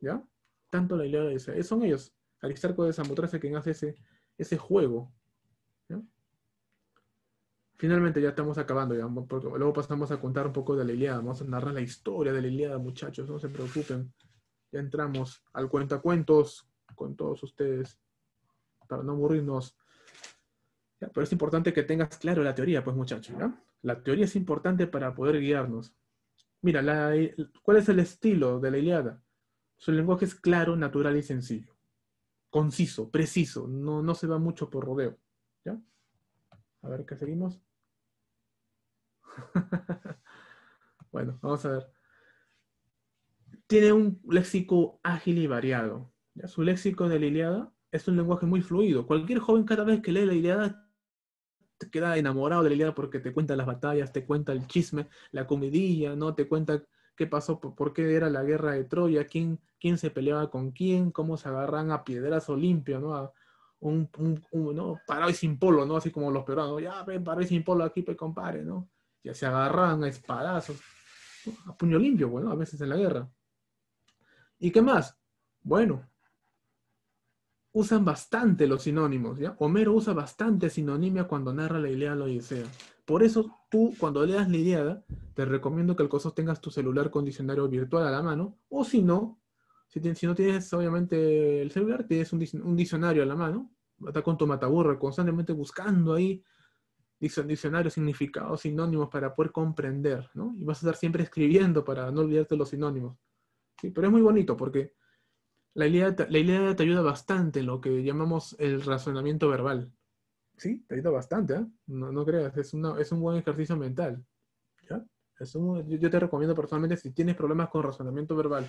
¿ya? Tanto la Ilíada de la Son ellos, Aristarco de Samotracia, quien hace ese, ese juego. Finalmente ya estamos acabando, ya, luego pasamos a contar un poco de la Ilíada, vamos a narrar la historia de la Ilíada, muchachos, no se preocupen. Ya entramos al cuentacuentos con todos ustedes, para no aburrirnos. pero es importante que tengas claro la teoría, pues muchachos, ¿ya? La teoría es importante para poder guiarnos. Mira, ¿cuál es el estilo de la Iliada? Su lenguaje es claro, natural y sencillo. Conciso, preciso, no, no se va mucho por rodeo. ¿ya? A ver, ¿qué seguimos? (laughs) bueno, vamos a ver. Tiene un léxico ágil y variado. Su léxico de la Iliada es un lenguaje muy fluido. Cualquier joven cada vez que lee la Iliada te queda enamorado de la idea porque te cuenta las batallas, te cuenta el chisme, la comidilla, ¿no? Te cuenta qué pasó, por qué era la guerra de Troya, quién, se peleaba con quién, cómo se agarran a piedras limpio, ¿no? A, un, ¿no? parado y sin polo, ¿no? Así como los peruanos, ya ven, parado y sin polo aquí, pues compare, ¿no? Ya se agarran a espadazos, a puño limpio, bueno, pues, a veces en la guerra. ¿Y qué más? Bueno, usan bastante los sinónimos, ¿ya? Homero usa bastante sinonimia cuando narra la idea y la Odisea. Por eso tú, cuando leas la idea, te recomiendo que al costo tengas tu celular con diccionario virtual a la mano, o si no, si, no tienes obviamente el celular, tienes un, diccionario a la mano, está con tu mataburra constantemente buscando ahí diccionarios, significados, sinónimos para poder comprender, ¿no? Y vas a estar siempre escribiendo para no olvidarte los sinónimos. Sí, pero es muy bonito porque la Ilíada, te ayuda bastante en lo que llamamos el razonamiento verbal. Sí, te ayuda bastante, ¿eh? no, no, creas, es, es un buen ejercicio mental. yo, te recomiendo personalmente, si tienes problemas con razonamiento verbal,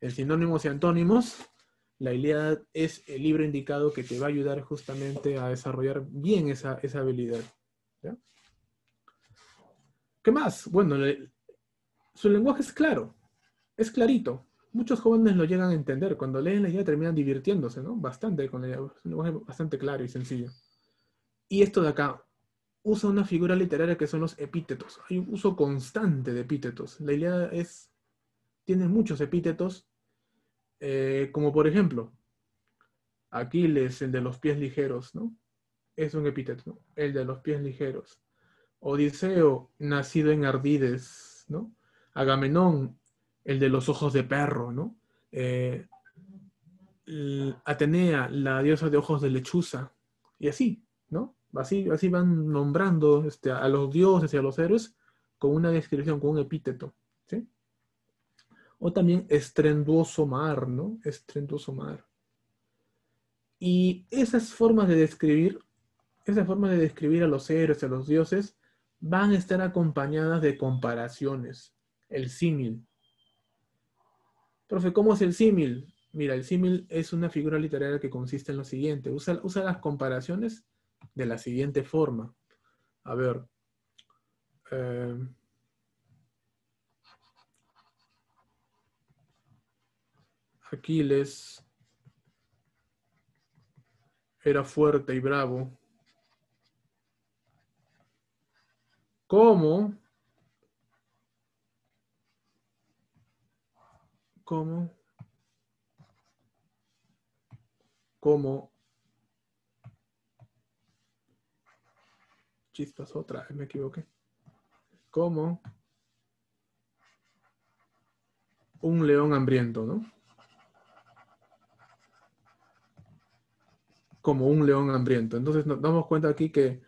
en sinónimos y antónimos, la Ilíada es el libro indicado que te va a ayudar justamente a desarrollar bien esa, habilidad. ¿Qué más? Bueno, su lenguaje es claro, es clarito muchos jóvenes lo llegan a entender. Cuando leen la idea terminan divirtiéndose, ¿no? Bastante, con un lenguaje bastante claro y sencillo. Y esto de acá, usa una figura literaria que son los epítetos. Hay un uso constante de epítetos. La idea es, tiene muchos epítetos, eh, como por ejemplo, Aquiles, el de los pies ligeros, ¿no? Es un epíteto, el de los pies ligeros. Odiseo, nacido en Ardides, ¿no? Agamenón, el de los ojos de perro, ¿no? Eh, Atenea, la diosa de ojos de lechuza, y así, ¿no? Así, así van nombrando este, a los dioses y a los héroes con una descripción, con un epíteto, ¿sí? O también estrenduoso mar, ¿no? Estrenduoso mar. Y esas formas de describir, esas formas de describir a los héroes, y a los dioses, van a estar acompañadas de comparaciones, el símil, Profe, ¿cómo es el símil? Mira, el símil es una figura literaria que consiste en lo siguiente. Usa, las comparaciones de la siguiente forma. A ver. Eh, Aquiles era fuerte y bravo. ¿Cómo? como, como, chispas otra me equivoqué, como un león hambriento, ¿no? Como un león hambriento. Entonces nos damos cuenta aquí que,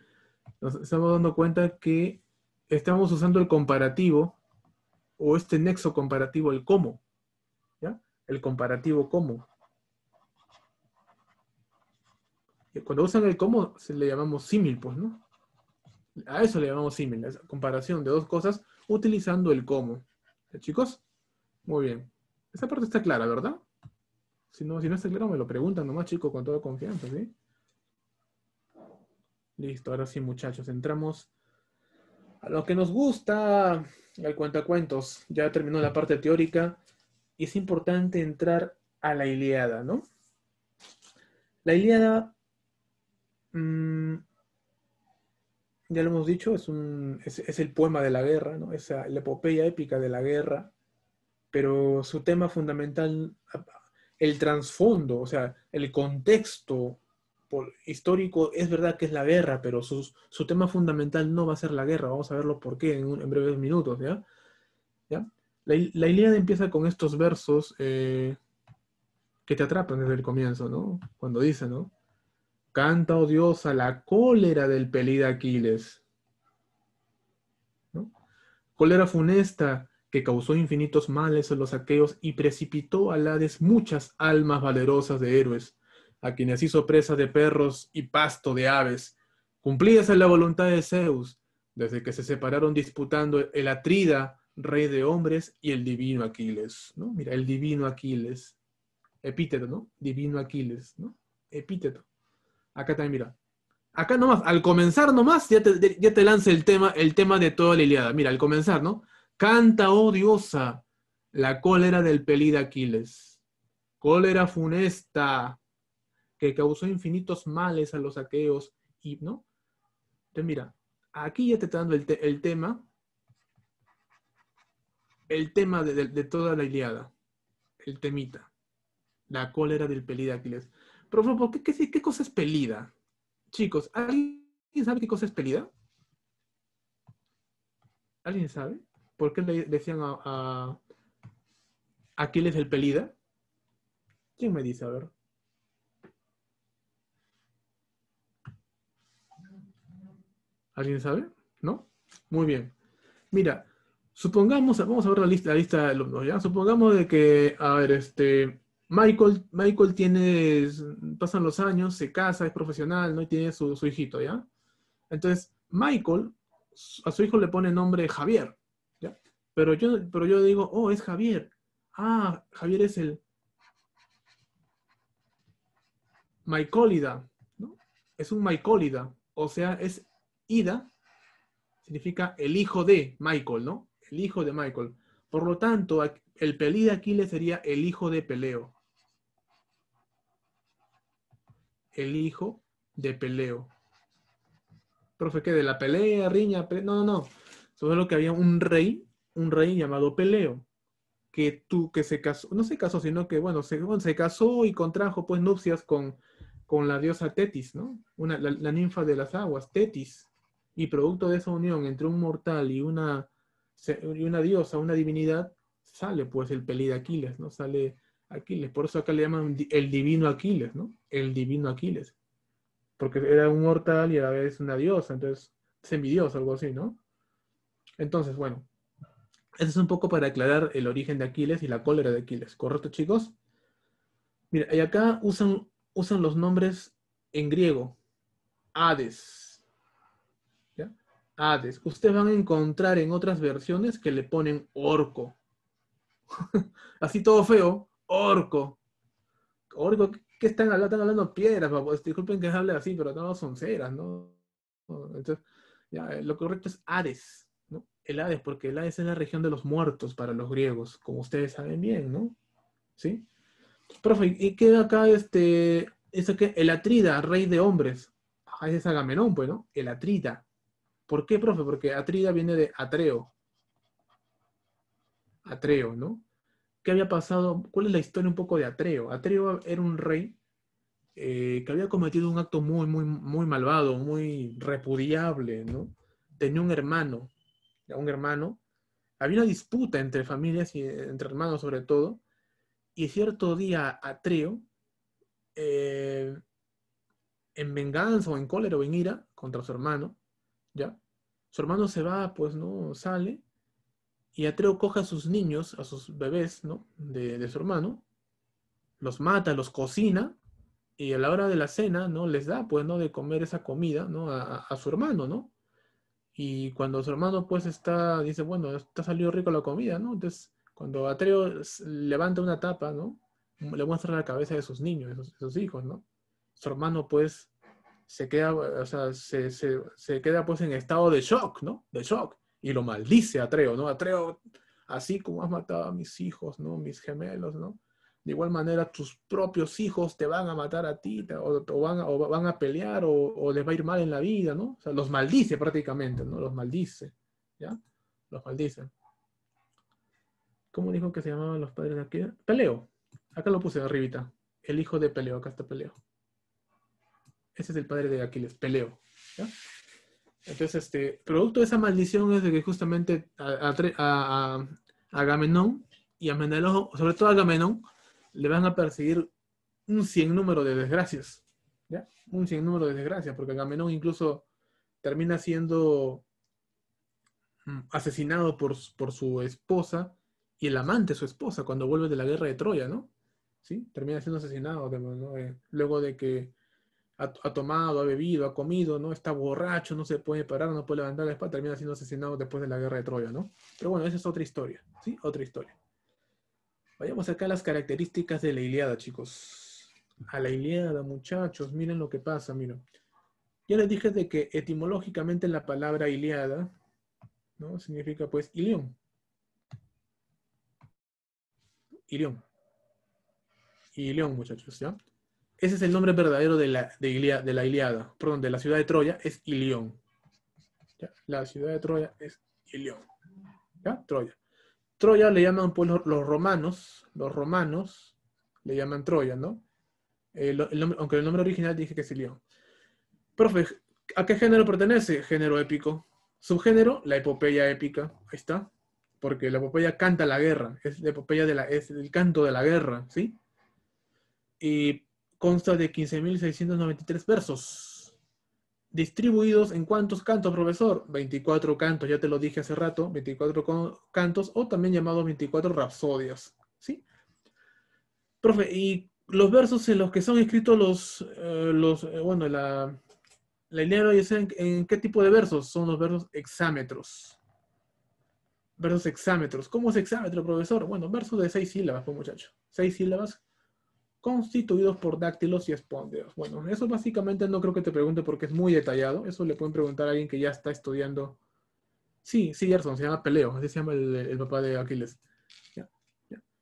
nos estamos dando cuenta que estamos usando el comparativo o este nexo comparativo, el cómo el comparativo como. Cuando usan el como, se le llamamos símil, pues, ¿no? A eso le llamamos símil, la comparación de dos cosas utilizando el como. ¿Eh, chicos? Muy bien. Esa parte está clara, ¿verdad? Si no, si no está claro, me lo preguntan nomás, chicos, con toda confianza, ¿sí? Listo, ahora sí, muchachos, entramos a lo que nos gusta, al cuentacuentos. Ya terminó la parte teórica y es importante entrar a la Ilíada, ¿no? La Ilíada, mm, ya lo hemos dicho, es, un, es, el poema de la guerra, ¿no? Es la epopeya épica de la guerra, pero su tema fundamental, el trasfondo, o sea, el contexto histórico, es verdad que es la guerra, pero su tema fundamental no va a ser la guerra, vamos a verlo por qué en breves minutos, ¿ya? La, Ilíada empieza con estos versos eh, que te atrapan desde el comienzo, ¿no? Cuando dice, ¿no? Canta, odiosa oh la cólera del pelida Aquiles. ¿no? Cólera funesta que causó infinitos males a los aqueos y precipitó a Hades muchas almas valerosas de héroes, a quienes hizo presa de perros y pasto de aves. Cumplíase la voluntad de Zeus, desde que se separaron disputando el Atrida rey de hombres y el divino Aquiles, ¿no? Mira, el divino Aquiles, epíteto, ¿no? Divino Aquiles, ¿no? Epíteto. Acá también, mira. Acá nomás, al comenzar nomás, ya te, ya te lanza el tema, el tema de toda la Iliada. Mira, al comenzar, ¿no? Canta, oh diosa, la cólera del pelida Aquiles. Cólera funesta, que causó infinitos males a los aqueos, y, ¿no? Entonces, mira, aquí ya te está dando el, el tema el tema de, toda la Iliada, el temita, la cólera del Aquiles pero ¿por qué, qué, qué cosa es Pelida? Chicos, ¿alguien sabe qué cosa es Pelida? ¿Alguien sabe? ¿Por qué le decían a, a Aquiles el Pelida? ¿Quién me dice? A ver. ¿Alguien sabe? ¿No? Muy bien. Mira, Supongamos, vamos a ver la lista, lista de alumnos, ¿ya? Supongamos de que, a ver, este, Michael, Michael tiene, pasan los años, se casa, es profesional, ¿no? Y tiene su, su hijito, ¿ya? Entonces, Michael, a su hijo le pone nombre Javier, ¿ya? Pero yo, pero yo digo, oh, es Javier. Ah, Javier es el Michaelida, ¿no? Es un Maicólida, o sea, es Ida, significa el hijo de Michael, ¿no? el hijo de Michael. Por lo tanto, el pelí de Aquiles sería el hijo de Peleo. El hijo de Peleo. Profe, ¿qué? ¿De la pelea, riña? No, no, no. Solo que había un rey, un rey llamado Peleo, que tú, que se casó, no se casó, sino que, bueno, se, se casó y contrajo, pues, nupcias con, con la diosa Tetis, ¿no? Una, la ninfa de las aguas, Tetis. Y producto de esa unión entre un mortal y una y una diosa, una divinidad, sale pues el peli de Aquiles, ¿no? Sale Aquiles. Por eso acá le llaman el divino Aquiles, ¿no? El divino Aquiles. Porque era un mortal y a la vez una diosa, entonces semidios, algo así, ¿no? Entonces, bueno, eso es un poco para aclarar el origen de Aquiles y la cólera de Aquiles, ¿correcto, chicos? Mira, y acá usan, usan los nombres en griego. Hades, Hades. Ustedes van a encontrar en otras versiones que le ponen orco. (laughs) Así todo feo, orco. Orco, ¿qué están hablando? Están hablando piedras, papá. Este, disculpen que hable así, pero no son ceras, ¿no? Entonces, ya, eh, lo correcto es Hades, ¿no? El Hades, porque el Hades es la región de los muertos para los griegos, como ustedes saben bien, ¿no? ¿Sí? Profe, ¿y qué acá este, eso que, el Atrida, rey de hombres? Ah, ese es Agamenón, pues, ¿no? El Atrida. ¿Por qué, profe? Porque Atrida viene de Atreo. Atreo, ¿no? ¿Qué había pasado? ¿Cuál es la historia un poco de Atreo? Atreo era un rey eh, que había cometido un acto muy, muy, muy malvado, muy repudiable, ¿no? Tenía un hermano, un hermano. Había una disputa entre familias y entre hermanos sobre todo. Y cierto día Atreo, eh, en venganza o en cólera o en ira contra su hermano, su hermano se va, pues, ¿no? Sale y Atreo coja a sus niños, a sus bebés, ¿no? De, su hermano, los mata, los cocina, y a la hora de la cena, ¿no? Les da, pues, ¿no? De comer esa comida, ¿no? A, su hermano, ¿no? Y cuando su hermano, pues, está, dice, bueno, está salido rico la comida, ¿no? Entonces, cuando Atreo levanta una tapa, ¿no? Le muestra la cabeza de sus niños, de sus hijos, ¿no? Su hermano, pues, se queda, se, queda pues en estado de shock, ¿no? De shock. Y lo maldice atreo ¿no? atreo así como has matado a mis hijos, ¿no? Mis gemelos, ¿no? De igual manera, tus propios hijos te van a matar a ti, o, van, van, a pelear, o, les va a ir mal en la vida, ¿no? O sea, los maldice prácticamente, ¿no? Los maldice, ¿ya? Los maldice. ¿Cómo dijo que se llamaban los padres de aquí? Peleo. Acá lo puse arribita. El hijo de Peleo, acá está Peleo. Ese es el padre de Aquiles, Peleo. Entonces, este, producto de esa maldición es de que justamente a, Agamenón y a Menelao, sobre todo a Agamenón, le van a perseguir un cien número de desgracias. ¿ya? Un cien número de desgracias, porque Agamenón incluso termina siendo mm, asesinado por, su esposa y el amante, de su esposa, cuando vuelve de la guerra de Troya, ¿no? ¿Sí? Termina siendo asesinado eh, luego de que ha, tomado, ha bebido, ha comido, ¿no? Está borracho, no se puede parar, no puede levantar la espada, termina siendo asesinado después de la guerra de Troya, ¿no? Pero bueno, esa es otra historia, ¿sí? Otra historia. Vayamos acá a las características de la Iliada, chicos. A la Iliada, muchachos, miren lo que pasa, miren. Ya les dije de que etimológicamente la palabra Iliada, ¿no? Significa pues Ilión. Ilión. Ilión, muchachos, ¿ya? Ese es el nombre verdadero de la, de, la Iliada, perdón, de la ciudad de Troya, es Ilión. La ciudad de Troya es Ilión. ¿Ya? Troya. Troya le llaman un pues, los, romanos, los romanos le llaman Troya, ¿no? Eh, aunque el nombre original dije que es Ilión. Profe, ¿a qué género pertenece? Género épico. Subgénero, la epopeya épica. Ahí está. Porque la epopeya canta la guerra. Es la epopeya de la, es el canto de la guerra, ¿sí? Y consta de 15.693 versos. ¿Distribuidos en cuántos cantos, profesor? 24 cantos, ya te lo dije hace rato, 24 cantos o también llamados 24 rapsodias. ¿Sí? Profe, ¿y los versos en los que son escritos los, eh, los eh, bueno, la, la línea ¿en qué tipo de versos? Son los versos hexámetros. Versos hexámetros. ¿Cómo es hexámetro, profesor? Bueno, versos de seis sílabas, pues muchacho. Seis sílabas constituidos por dáctilos y espóndeos. Bueno, eso básicamente no creo que te pregunte porque es muy detallado. Eso le pueden preguntar a alguien que ya está estudiando. Sí, sí, Gerson, se llama Peleo, así se llama el, papá de Aquiles.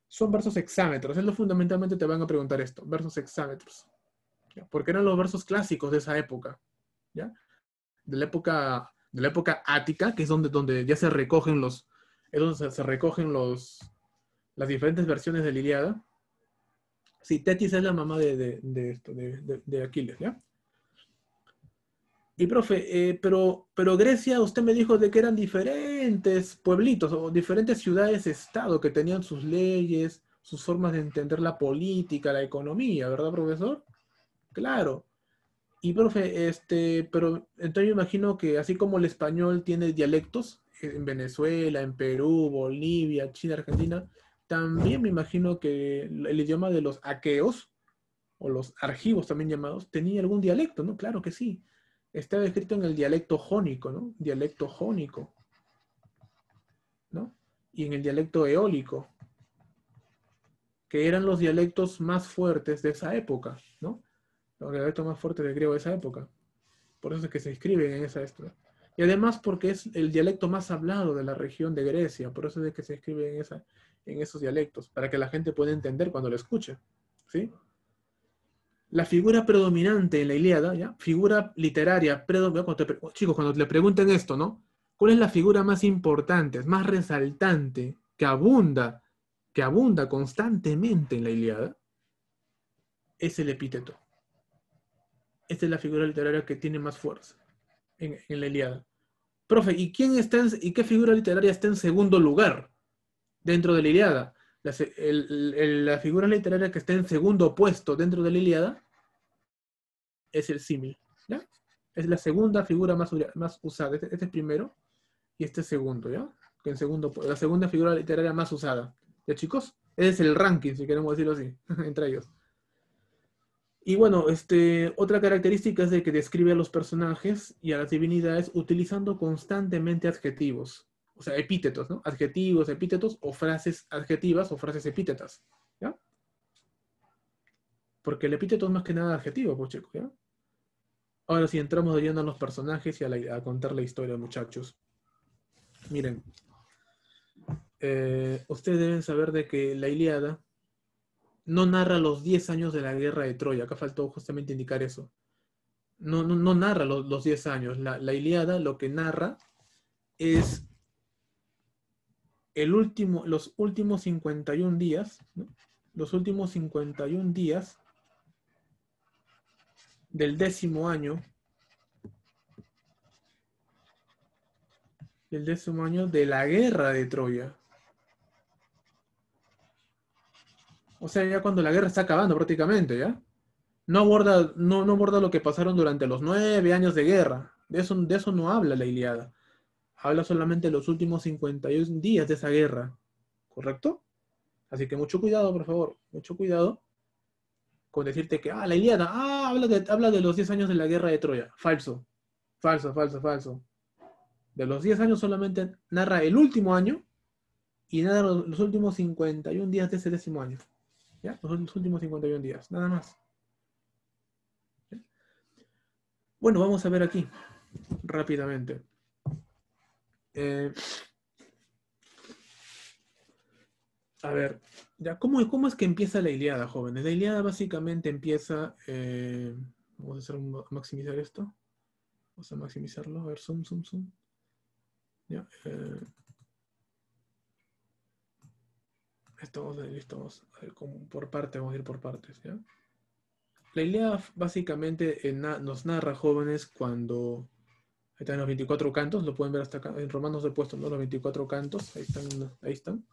Son versos hexámetros, es lo fundamentalmente te van a preguntar esto, versos hexámetros. Porque eran los versos clásicos de esa época, ¿ya? De la época, de la época ática, que es donde, donde ya se recogen los, se recogen los, las diferentes versiones de la Sí, Tetis es la mamá de, esto, de, Aquiles, ¿ya? Y profe, eh, pero, pero Grecia, usted me dijo de que eran diferentes pueblitos o diferentes ciudades-estado que tenían sus leyes, sus formas de entender la política, la economía, ¿verdad, profesor? Claro. Y profe, este, pero entonces yo imagino que así como el español tiene dialectos eh, en Venezuela, en Perú, Bolivia, China, Argentina, también me imagino que el idioma de los aqueos, o los argivos también llamados, tenía algún dialecto, ¿no? Claro que sí. Estaba escrito en el dialecto jónico, ¿no? Dialecto jónico, ¿no? Y en el dialecto eólico, que eran los dialectos más fuertes de esa época, ¿no? Los dialectos más fuerte del griego de esa época. Por eso es que se escriben en esa época. Y además porque es el dialecto más hablado de la región de Grecia, por eso es que se escribe en esa, en esos dialectos, para que la gente pueda entender cuando lo escuche. ¿sí? La figura predominante en la Ilíada, ¿ya? figura literaria predominante, chicos, cuando le pregunten esto, ¿no? ¿Cuál es la figura más importante, más resaltante, que abunda, que abunda constantemente en la Ilíada? Es el epíteto. Esta es la figura literaria que tiene más fuerza en, la Ilíada. Profe, ¿y quién está y qué figura literaria está en segundo lugar? dentro de la Iliada. La, figura literaria que está en segundo puesto dentro de la Iliada es el símil. Es la segunda figura más, más usada. Este, este, es primero y este es segundo. ¿ya? En segundo, la segunda figura literaria más usada. ¿Ya chicos? Ese es el ranking, si queremos decirlo así, (laughs) entre ellos. Y bueno, este, otra característica es de que describe a los personajes y a las divinidades utilizando constantemente adjetivos o sea, epítetos, ¿no? Adjetivos, epítetos o frases adjetivas o frases epítetas, ¿ya? Porque el epíteto es más que nada adjetivo, pues chicos, ¿ya? Ahora si entramos de lleno a los personajes y a, contar la historia, muchachos. Miren, eh, ustedes deben saber de que la Iliada no narra los 10 años de la guerra de Troya. Acá faltó justamente indicar eso. No, no, narra los, los 10 años. La, la Iliada lo que narra es el último, los últimos 51 días, los últimos 51 días del décimo año, del décimo año de la guerra de Troya. O sea, ya cuando la guerra está acabando prácticamente, ¿ya? No aborda, no, no aborda lo que pasaron durante los nueve años de guerra. De eso, de eso no habla la Iliada habla solamente de los últimos 51 días de esa guerra, ¿correcto? Así que mucho cuidado, por favor, mucho cuidado con decirte que, ah, la Iliana ah, habla de, los 10 años de la guerra de Troya. Falso, falso, falso, falso. De los 10 años solamente narra el último año y narra los últimos 51 días de ese décimo año. ¿Ya? Los últimos 51 días, nada más. Bueno, vamos a ver aquí rápidamente. Eh, a ver, ya, ¿cómo, ¿cómo, es que empieza la Iliada, jóvenes? La Iliada básicamente empieza. Eh, vamos a maximizar esto. Vamos a maximizarlo. A ver, zoom, zoom, zoom. Ya, eh, esto vamos a a ver, por parte, vamos a ir por partes, La Iliada básicamente nos narra, jóvenes, cuando Ahí están los 24 cantos, lo pueden ver hasta acá. En Romanos he puesto los 24 cantos. Ahí están,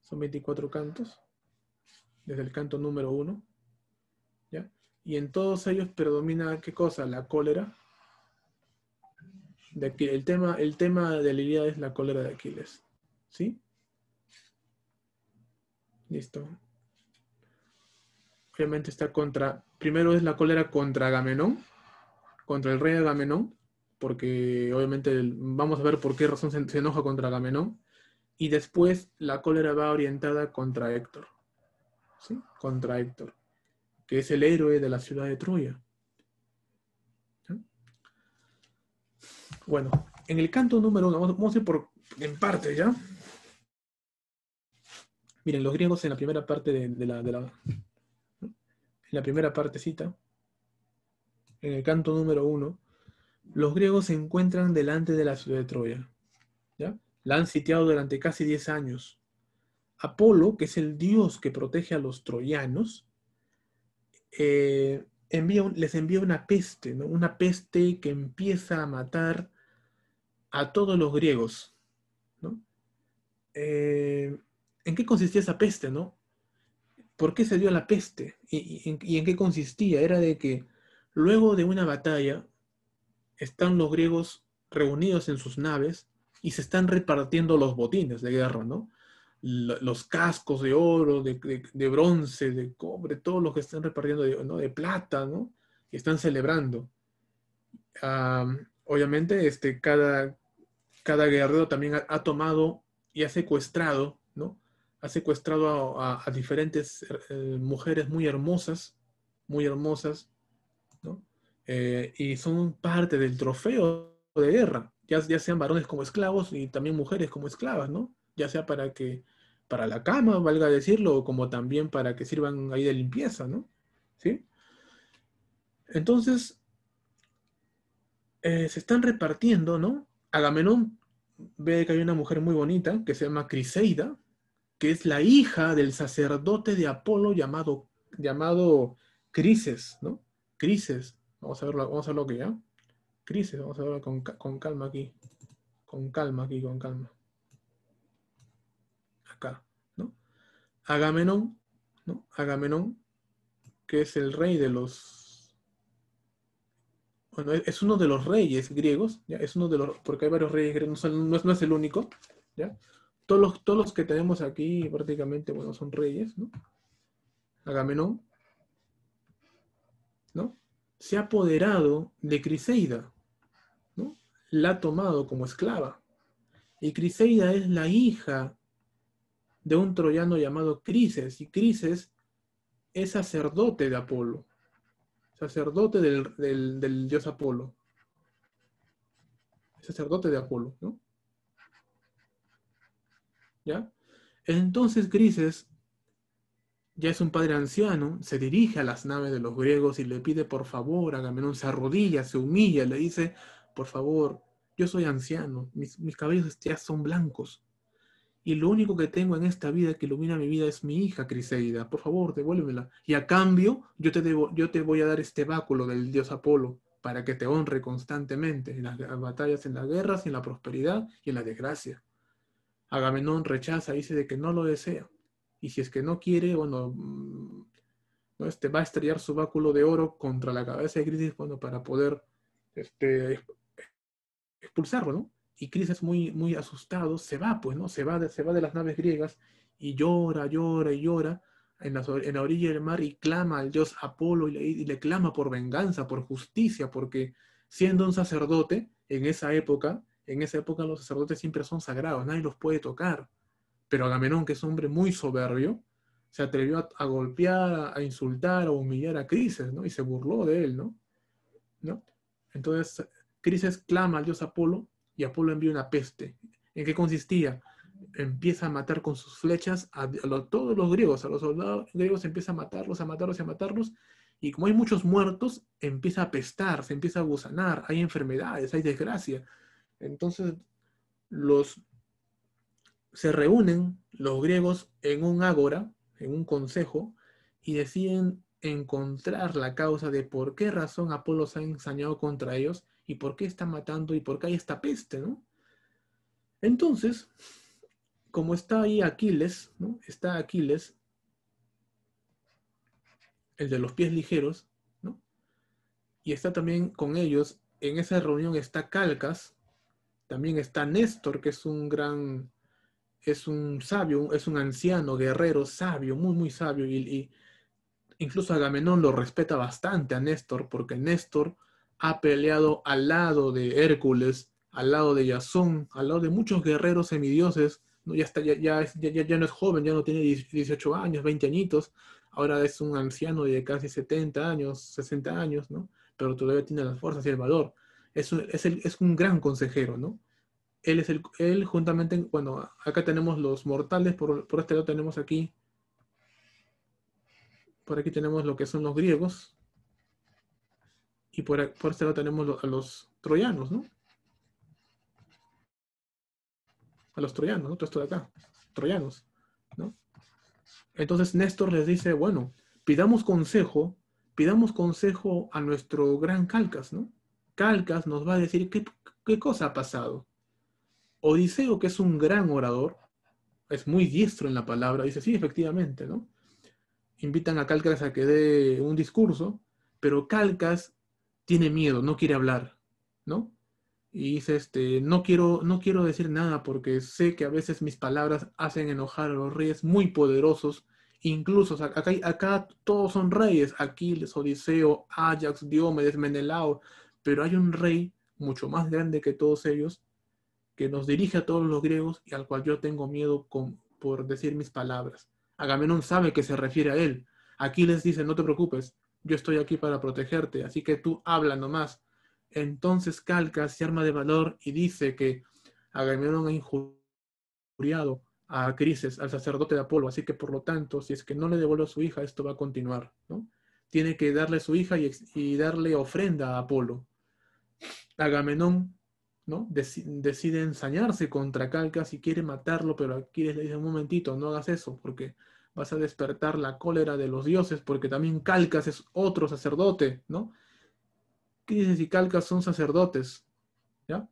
Son 24 cantos. Desde el canto número 1. ¿Ya? Y en todos ellos predomina, ¿qué cosa? La cólera. De aquí, el, tema, el tema de la Ilíada es la cólera de Aquiles. ¿Sí? Listo. Obviamente está contra. Primero es la cólera contra Agamenón, contra el rey de Agamenón porque obviamente vamos a ver por qué razón se, enoja contra Agamenón, y después la cólera va orientada contra Héctor, ¿sí? Contra Héctor, que es el héroe de la ciudad de Troya. Bueno, en el canto número uno, vamos a ir por, en parte, ¿ya? Miren, los griegos en la primera parte de la, En la primera partecita, en el canto número uno, los griegos se encuentran delante de la ciudad de Troya. ¿ya? La han sitiado durante casi 10 años. Apolo, que es el dios que protege a los troyanos, eh, les envía una peste, ¿no? una peste que empieza a matar a todos los griegos. Eh, ¿En qué consistía esa peste? ¿no? ¿Por qué se dio la peste? y en qué consistía? Era de que luego de una batalla, están los griegos reunidos en sus naves y se están repartiendo los botines de guerra, ¿no? Los cascos de oro, de, bronce, de cobre, todos los que están repartiendo de, ¿no? de plata, ¿no? Y están celebrando. obviamente, este, cada, cada guerrero también ha, tomado y ha secuestrado, ¿no? Ha secuestrado a, diferentes eh, mujeres muy hermosas, muy hermosas, ¿no? Eh, y son parte del trofeo de guerra, ya, ya, sean varones como esclavos y también mujeres como esclavas, ¿no? Ya sea para que, para la cama, valga decirlo, como también para que sirvan ahí de limpieza, ¿no? Entonces, eh, se están repartiendo, ¿no? Agamenón ve que hay una mujer muy bonita que se llama Criseida, que es la hija del sacerdote de Apolo llamado, llamado Crises, ¿no? Crises. Vamos a verlo, vamos a verlo aquí, ¿ya? Crisis, vamos a verlo con, calma aquí. Con calma aquí, con calma. Acá, ¿no? Agamenón, ¿no? Agamenón, que es el rey de los... Bueno, es uno de los reyes griegos, ¿ya? Es uno de los... Porque hay varios reyes griegos, no es, no es el único, ¿ya? Todos todos los que tenemos aquí prácticamente, bueno, son reyes, ¿no? Agamenón, ¿no? se ha apoderado de Criseida, ¿no? la ha tomado como esclava. Y Criseida es la hija de un troyano llamado Crises, y Crises es sacerdote de Apolo, sacerdote del, dios Apolo, sacerdote de Apolo, ¿no? ¿Ya? Entonces Crises ya es un padre anciano, se dirige a las naves de los griegos y le pide por favor, Agamenón se arrodilla, se humilla, le dice, por favor, yo soy anciano, mis, cabellos ya son blancos, y lo único que tengo en esta vida que ilumina mi vida es mi hija Criseida. Por favor, devuélvela. Y a cambio, yo te, debo, yo te voy a dar este báculo del dios Apolo para que te honre constantemente en las batallas, en las guerras, en la prosperidad y en la desgracia. Agamenón rechaza, dice de que no lo desea. Y si es que no quiere, bueno, ¿no? Mm, este, va a estrellar su báculo de oro contra la cabeza de Crisis, para poder este, expulsarlo, ¿no? Y Crisis muy, muy asustado, se va, pues, ¿no? Se va, de, se va de las naves griegas y llora, llora y llora en la, en la orilla del mar y clama al dios Apolo y le, y le clama por venganza, por justicia, porque siendo un sacerdote en esa época, en esa época los sacerdotes siempre son sagrados, nadie los puede tocar. Pero Agamenón, que es un hombre muy soberbio, se atrevió a, golpear, a insultar, a humillar a Crises, ¿no? Y se burló de él, ¿no? Entonces, Crises clama al dios Apolo y Apolo envía una peste. ¿En qué consistía? Empieza a matar con sus flechas a, todos los griegos, a los soldados griegos empieza a matarlos, a matarlos, a matarlos. Y como hay muchos muertos, empieza a pestar, se empieza a gusanar, hay enfermedades, hay desgracia. Entonces, los se reúnen los griegos en un ágora, en un consejo, y deciden encontrar la causa de por qué razón Apolo se ha ensañado contra ellos y por qué está matando y por qué hay esta peste, ¿no? Entonces, como está ahí Aquiles, ¿no? Está Aquiles, el de los pies ligeros, ¿no? Y está también con ellos, en esa reunión está Calcas, también está Néstor, que es un gran es un sabio, es un anciano guerrero sabio, muy, muy sabio. Y, incluso Agamenón lo respeta bastante a Néstor, porque Néstor ha peleado al lado de Hércules, al lado de Yasón, al lado de muchos guerreros semidioses. ¿no? Ya, está, ya, ya, no es joven, ya no tiene 18 años, 20 añitos. Ahora es un anciano de casi 70 años, 60 años, ¿no? Pero todavía tiene las fuerzas y el valor. Es es un gran consejero, ¿no? Él es el, él juntamente, bueno, acá tenemos los mortales, por, por este lado tenemos aquí, por aquí tenemos lo que son los griegos, y por, por este lado tenemos a los troyanos, ¿no? A los troyanos, ¿no? Todo esto de acá, troyanos, ¿no? Entonces Néstor les dice, bueno, pidamos consejo, pidamos consejo a nuestro gran Calcas, ¿no? Calcas nos va a decir qué cosa ha pasado. Odiseo, que es un gran orador, es muy diestro en la palabra, dice, sí, efectivamente, ¿no? Invitan a Calcas a que dé un discurso, pero Calcas tiene miedo, no quiere hablar, ¿no? Y dice, este, no quiero, no quiero decir nada porque sé que a veces mis palabras hacen enojar a los reyes muy poderosos, incluso acá, acá todos son reyes, Aquiles, Odiseo, Ajax, Diomedes, Menelao, pero hay un rey mucho más grande que todos ellos que nos dirige a todos los griegos y al cual yo tengo miedo con, por decir mis palabras. Agamenón sabe que se refiere a él. Aquiles dice, no te preocupes, yo estoy aquí para protegerte, así que tú habla nomás. Entonces Calcas se arma de valor y dice que Agamenón ha injuriado a Crises, al sacerdote de Apolo, así que por lo tanto, si es que no le devuelve a su hija, esto va a continuar, Tiene que darle su hija y, y darle ofrenda a Apolo. Agamenón ¿no? decide ensañarse contra Calcas y quiere matarlo, pero Aquiles le dice un momentito, no hagas eso, porque vas a despertar la cólera de los dioses, porque también Calcas es otro sacerdote, ¿no? Crises y Calcas son sacerdotes, ¿ya?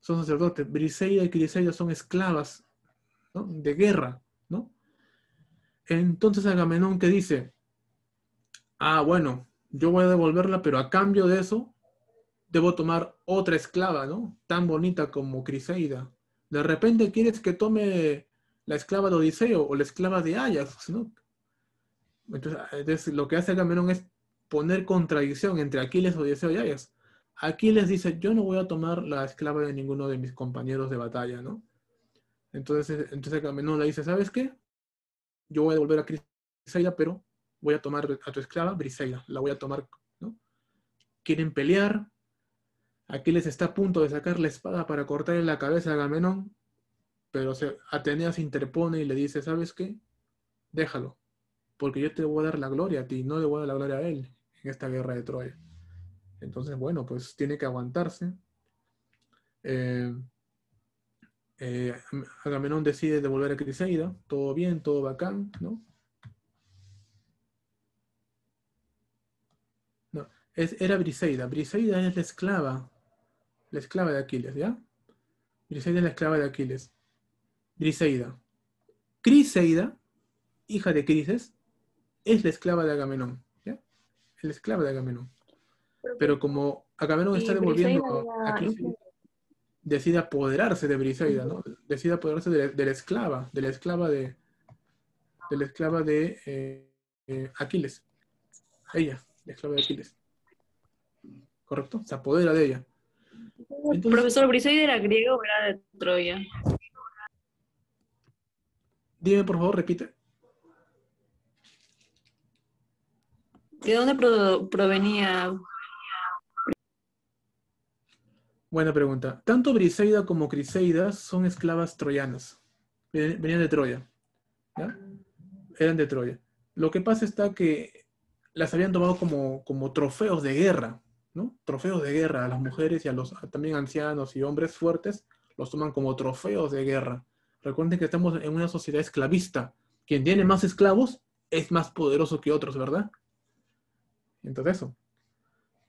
Son sacerdotes. Briseida y Criseida son esclavas de guerra, ¿no? Entonces Agamenón que dice, ah, bueno, yo voy a devolverla, pero a cambio de eso debo tomar otra esclava, ¿no? Tan bonita como Criseida. De repente quieres que tome la esclava de Odiseo o la esclava de Ayas, ¿no? Entonces, ah, lo que hace Gamenón es poner contradicción entre Aquiles, Odiseo y Ayas. Aquiles dice, yo no voy a tomar la esclava de ninguno de mis compañeros de batalla, ¿no? Entonces, entonces le dice, ¿sabes qué? Yo voy a devolver a Criseida, pero voy a tomar a tu esclava, Briseida, la voy a tomar, ¿no? Quieren pelear, Aquiles está a punto de sacar la espada para cortarle la cabeza a Agamenón, pero Atenea se interpone y le dice, ¿sabes qué? Déjalo, porque yo te voy a dar la gloria a ti, no le voy a dar la gloria a él en esta guerra de Troya. Entonces, bueno, pues tiene que aguantarse. Eh, eh, Agamenón decide devolver a Criseida, todo bien, todo bacán, ¿no? era Briseida, Briseida es la esclava la esclava de Aquiles, ¿ya? Briseida es la esclava de Aquiles. Briseida. Criseida, hija de Crises, es la esclava de Agamenón, ¿ya? Es la esclava de Agamenón. Pero como Agamenón está devolviendo a decide apoderarse de Briseida, ¿no? Decide apoderarse de, la esclava, de la esclava de, de la esclava de eh, eh, Aquiles. Ella, la esclava de Aquiles. ¿Correcto? Se apodera de ella. ¿Profesor Briseida era griego o era de Troya? Dime, por favor, repite. ¿De dónde provenía? Buena pregunta. Tanto Briseida como Criseida son esclavas troyanas. Venían de Troya. Eran de Troya. Lo que pasa está que las habían tomado como, como trofeos de guerra. Trofeos de guerra a las mujeres y a los también ancianos y hombres fuertes los toman como trofeos de guerra. Recuerden que estamos en una sociedad esclavista. Quien tiene más esclavos es más poderoso que otros, ¿verdad? Entonces eso.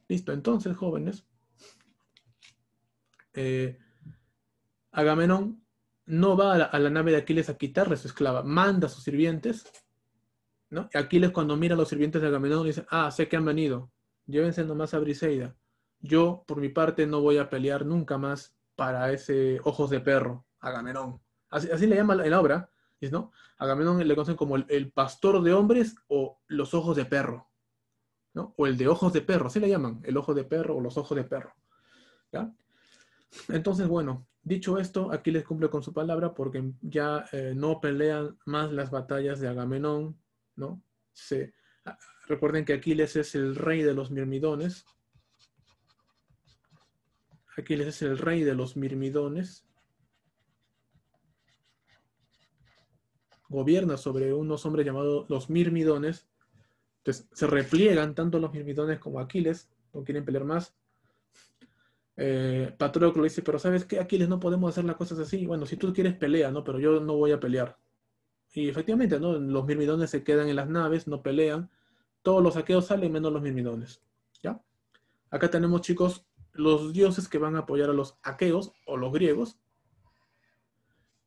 Listo, entonces, jóvenes. Eh, Agamenón no va a la, nave de Aquiles a quitarle su esclava, manda a sus sirvientes. ¿no? Aquiles cuando mira a los sirvientes de Agamenón dice, ah, sé que han venido, llévense nomás a Briseida. Yo, por mi parte, no voy a pelear nunca más para ese ojos de perro, Agamenón. Así, le llama en la obra, ¿no? Agamenón le conocen como el, pastor de hombres o los ojos de perro, ¿no? O el de ojos de perro, así le llaman, el ojo de perro o los ojos de perro, ¿ya? Entonces, bueno, dicho esto, aquí les cumple con su palabra porque ya eh, no pelean más las batallas de Agamenón, ¿no? Se, Recuerden que Aquiles es el rey de los mirmidones. Aquiles es el rey de los mirmidones. Gobierna sobre unos hombres llamados los mirmidones. Entonces se repliegan tanto los mirmidones como Aquiles. No quieren pelear más. Eh, Patroclo dice, pero ¿sabes qué? Aquiles, no podemos hacer las cosas así. Bueno, si tú quieres pelea, ¿no? Pero yo no voy a pelear. Y efectivamente, ¿no? Los mirmidones se quedan en las naves, no pelean. Todos los aqueos salen menos los mirmidones. ¿Ya? Acá tenemos, chicos, los dioses que van a apoyar a los aqueos o los griegos.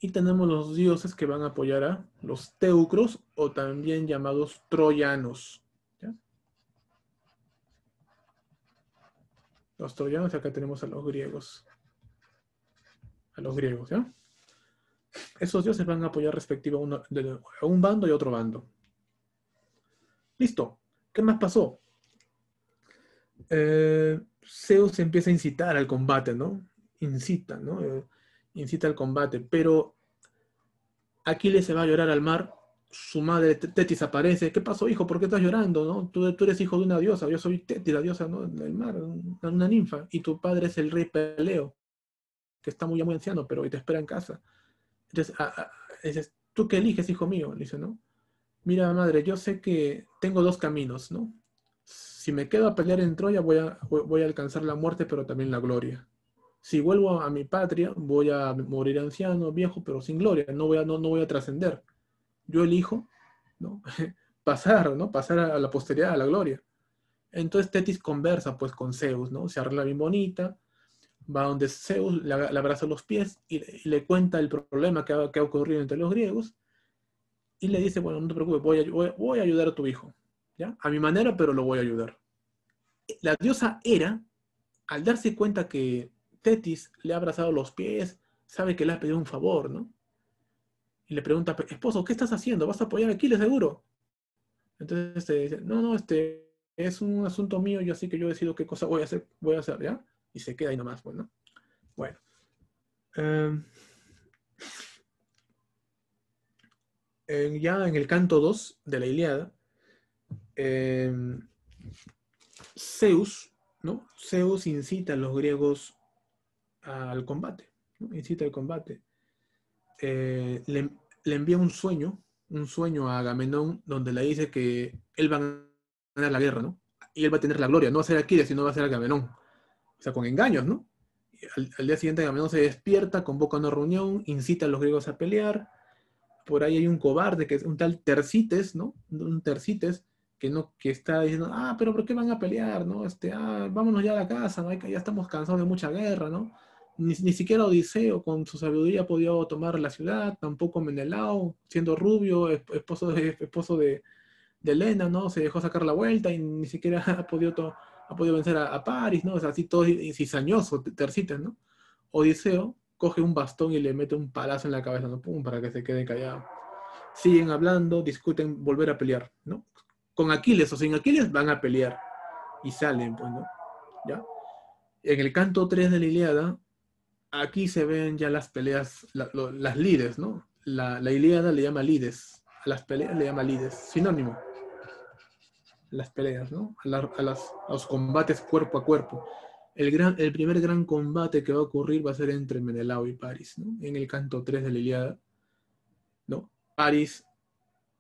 Y tenemos los dioses que van a apoyar a los teucros o también llamados troyanos. ¿Ya? Los troyanos, acá tenemos a los griegos. A los griegos, ¿ya? esos dioses van a apoyar respectivamente a, un bando y otro bando. Listo. ¿Qué más pasó? Eh, Zeus empieza a incitar al combate, ¿no? Incita, ¿no? Eh, incita al combate, pero Aquiles se va a llorar al mar, su madre Tetis aparece, ¿qué pasó hijo? ¿Por qué estás llorando? ¿no? Tú, eres hijo de una diosa, yo soy Tetis, la diosa del mar, una, ninfa, y tu padre es el rey Peleo, que está muy, muy anciano, pero hoy te espera en casa. Entonces, ah, ah, ¿tú que eliges, hijo mío? Le dice, ¿no? Mira, madre, yo sé que tengo dos caminos, ¿no? Si me quedo a pelear en Troya, voy a, alcanzar la muerte, pero también la gloria. Si vuelvo a mi patria, voy a morir anciano, viejo, pero sin gloria, no voy a, no, no voy a trascender. Yo elijo, ¿no? (laughs) pasar, ¿no? Pasar a la posteridad, a la gloria. Entonces Tetis conversa pues con Zeus, ¿no? Se arregla bien bonita, va donde Zeus le, abraza los pies y, le cuenta el problema que ha, ocurrido entre los griegos y le dice, bueno, no te preocupes, voy a, ayudar a tu hijo, ¿ya? A mi manera, pero lo voy a ayudar. La diosa Hera, al darse cuenta que Tetis le ha abrazado los pies, sabe que le ha pedido un favor, ¿no? Y le pregunta, esposo, ¿qué estás haciendo? ¿Vas a apoyar a Aquiles seguro? Entonces este, dice, no, no, este es un asunto mío, yo así que yo decido qué cosa voy a hacer, voy a hacer, ¿ya? y se queda y nomás, pues, bueno Bueno. Em, en, ya en el canto 2 de la Iliada, em, Zeus, ¿no? Zeus incita a los griegos al combate, incita al combate. Eh, le, envía un sueño, un sueño a Agamenón, donde le dice que él va a ganar la guerra, ¿no? Y él va a tener la gloria, no va a ser Aquiles, sino va a ser Agamenón o sea, con engaños, ¿no? Al, día siguiente Agamenón se despierta, convoca una reunión, incita a los griegos a pelear. Por ahí hay un cobarde, que es un tal Tercites, ¿no? Un Tercites que, no, que está diciendo, ah, pero ¿por qué van a pelear, no? Este, ah, vámonos ya a la casa, ¿no? ya estamos cansados de mucha guerra, ¿no? Ni, siquiera Odiseo con su sabiduría podía tomar la ciudad, tampoco Menelao, siendo rubio, esposo de, esposo de, de Elena, ¿no? Se dejó sacar la vuelta y ni siquiera (laughs) ha podido ha podido vencer a, París, ¿no? Es así todo cizañoso, tercitas, ¿no? Odiseo coge un bastón y le mete un palazo en la cabeza, ¿no? Pum, para que se quede callado. Siguen hablando, discuten volver a pelear, ¿no? Con Aquiles o sin Aquiles van a pelear y salen, pues, ¿no? ¿Ya? En el canto 3 de la Iliada, aquí se ven ya las peleas, las lides, ¿no? La, Iliada le llama lides, a las peleas le llama lides, sinónimo las peleas, ¿no? A, las, los combates cuerpo a cuerpo. El, gran, el primer gran combate que va a ocurrir va a ser entre Menelao y París, ¿no? En el canto 3 de la Iliada, ¿no? París,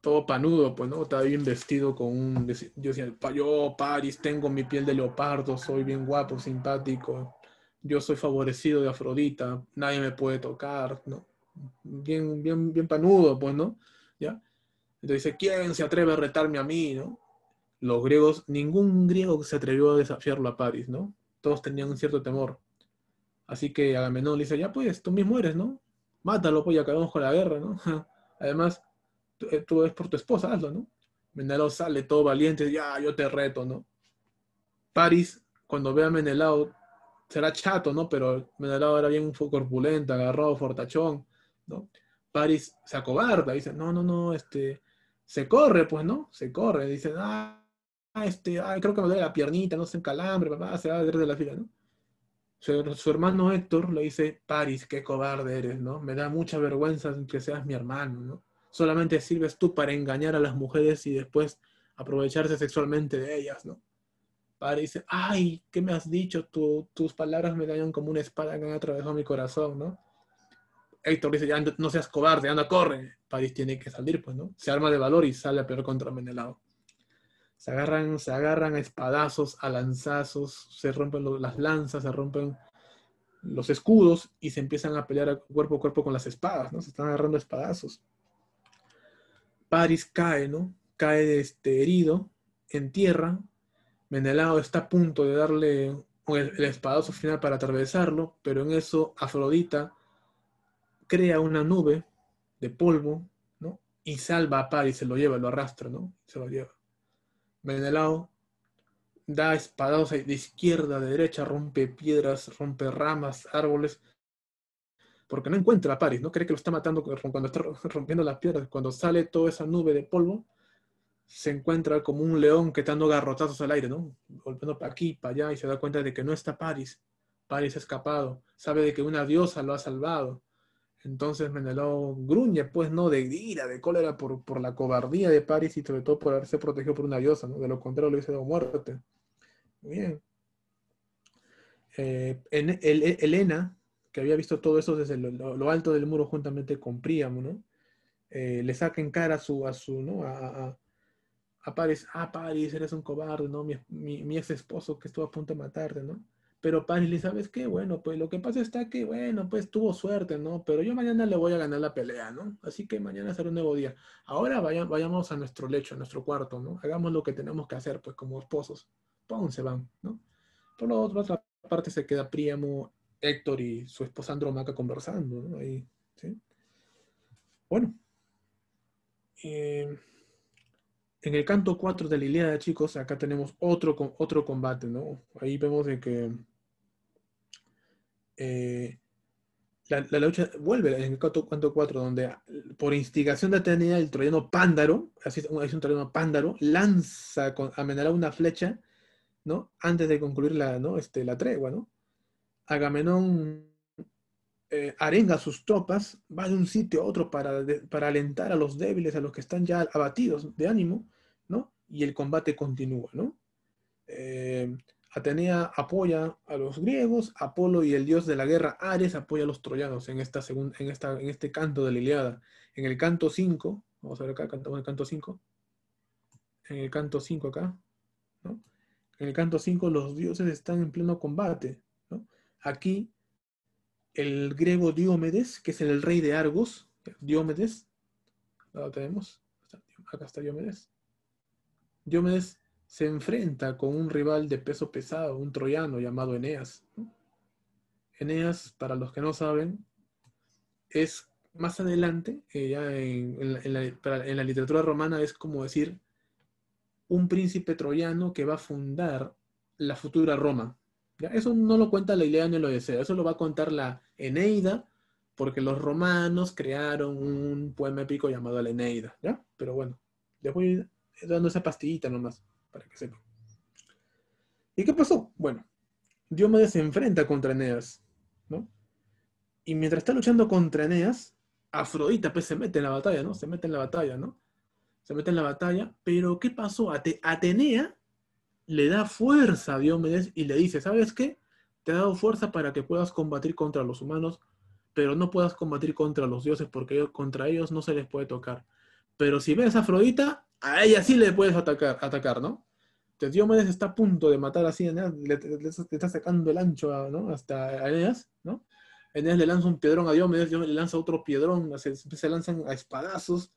todo panudo, pues, ¿no? Está bien vestido con un... Yo decía, yo, París, tengo mi piel de leopardo, soy bien guapo, simpático, yo soy favorecido de Afrodita, nadie me puede tocar, ¿no? Bien, bien, bien panudo, pues, ¿no? ¿Ya? Entonces dice, ¿quién se atreve a retarme a mí, no? los griegos, ningún griego se atrevió a desafiarlo a Paris, ¿no? Todos tenían un cierto temor. Así que Agamenón le dice, ya pues, tú mismo eres, ¿no? Mátalo, pues, y acabamos con la guerra, ¿no? (laughs) Además, tú, ves eh, por tu esposa, hazlo, ¿no? Menelao sale todo valiente, ya, yo te reto, ¿no? Paris, cuando ve a Menelao, será chato, ¿no? Pero Menelao era bien un corpulento, agarrado, fortachón, ¿no? Paris se acobarda, dice, no, no, no, este, se corre, pues, ¿no? Se corre, dice, ah, Ah, este, ah, creo que me duele la piernita, no sé, en calambre, papá, se va a de la fila, ¿no? Su, hermano Héctor le dice, Paris, qué cobarde eres, ¿no? Me da mucha vergüenza que seas mi hermano, ¿no? Solamente sirves tú para engañar a las mujeres y después aprovecharse sexualmente de ellas, ¿no? Paris dice, ay, ¿qué me has dicho? tus palabras me dañan como una espada que han atravesado mi corazón, ¿no? Héctor dice, ya no seas cobarde, anda, corre. Paris tiene que salir, pues, ¿no? Se arma de valor y sale a peor contra Menelao se agarran, se agarran a espadazos, a lanzazos, se rompen las lanzas, se rompen los escudos y se empiezan a pelear cuerpo a cuerpo con las espadas, ¿no? Se están agarrando espadazos. Paris cae, ¿no? Cae este, herido en tierra. Menelao está a punto de darle el, espadazo final para atravesarlo, pero en eso Afrodita crea una nube de polvo, ¿no? Y salva a Paris, se lo lleva, lo arrastra, ¿no? Se lo lleva. Menelao da espadados de izquierda, de derecha, rompe piedras, rompe ramas, árboles, porque no encuentra a Paris, ¿no? Cree que lo está matando cuando está (laughs) rompiendo las piedras. Cuando sale toda esa nube de polvo, se encuentra como un león que está dando garrotazos al aire, ¿no? Volviendo para aquí, para allá, y se da cuenta de que no está Paris. Paris ha escapado, sabe de que una diosa lo ha salvado. Entonces Menelao gruñe, pues, ¿no? De ira, de cólera por, por la cobardía de París y sobre todo por haberse protegido por una diosa, ¿no? De lo contrario le hubiese dado muerte. Bien. Eh, en, Elena, que había visto todo eso desde lo, alto del muro juntamente con Príamo, ¿no? Eh, le saca en cara a su, a su, ¿no? A, a, Paris, ah, Paris, eres un cobarde, ¿no? Mi, mi, mi ex esposo que estuvo a punto de matarte, ¿no? Pero Paris ¿sabes qué? Bueno, pues lo que pasa está que, bueno, pues tuvo suerte, ¿no? Pero yo mañana le voy a ganar la pelea, ¿no? Así que mañana será un nuevo día. Ahora vayamos a nuestro lecho, a nuestro cuarto, ¿no? Hagamos lo que tenemos que hacer, pues como esposos. ¡Pum! Se van, ¿no? Por la otra parte se queda Príamo, Héctor y su esposa Andromaca conversando, ¿no? Ahí, ¿sí? Bueno. Eh, en el canto 4 de la Ilíada, chicos, acá tenemos otro, otro combate, ¿no? Ahí vemos de que eh, la, lucha vuelve en el 4.4 4, donde por instigación de Atenea, el troyano Pándaro, así es, un troyano Pándaro, lanza con, a una flecha, ¿no? Antes de concluir la, ¿no? este, la tregua, ¿no? Agamenón eh, arenga sus tropas, va de un sitio a otro para, para alentar a los débiles, a los que están ya abatidos de ánimo, ¿no? Y el combate continúa, ¿no? Eh, Atenea apoya a los griegos, Apolo y el dios de la guerra Ares apoya a los troyanos en, esta en, esta, en este canto de la Iliada. En el canto 5, vamos a ver acá, cantamos el canto 5, en el canto 5 acá, en el canto 5 los dioses están en pleno combate. Aquí el griego Diomedes, que es el rey de Argos, Diomedes, lo tenemos, acá está Diomedes. Diomedes se enfrenta con un rival de peso pesado, un troyano llamado Eneas. Eneas, para los que no saben, es más adelante, eh, ya en, la, literatura romana es como decir un príncipe troyano que va a fundar la futura Roma. ¿ya? Eso no lo cuenta la idea ni lo desea, eso lo va a contar la Eneida, porque los romanos crearon un poema épico llamado la Eneida, ¿ya? Pero bueno, le voy dando esa pastillita nomás para que sepa ¿Y qué pasó? Bueno, Diomedes se enfrenta contra Eneas, ¿no? Y mientras está luchando contra Eneas, Afrodita pues, se mete en la batalla, ¿no? Se mete en la batalla, ¿no? Se mete en la batalla, pero ¿qué pasó? Atenea le da fuerza a Diomedes y le dice, ¿sabes qué? Te ha dado fuerza para que puedas combatir contra los humanos, pero no puedas combatir contra los dioses porque contra ellos no se les puede tocar. Pero si ves a Afrodita, a ella sí le puedes atacar, atacar ¿no? Entonces Diomedes está a punto de matar así a Eneas, le, está sacando el ancho hasta a Eneas, ¿no? Eneas le lanza un piedrón a Diomedes, Diomedes le lanza otro piedrón, se, lanzan a espadazos,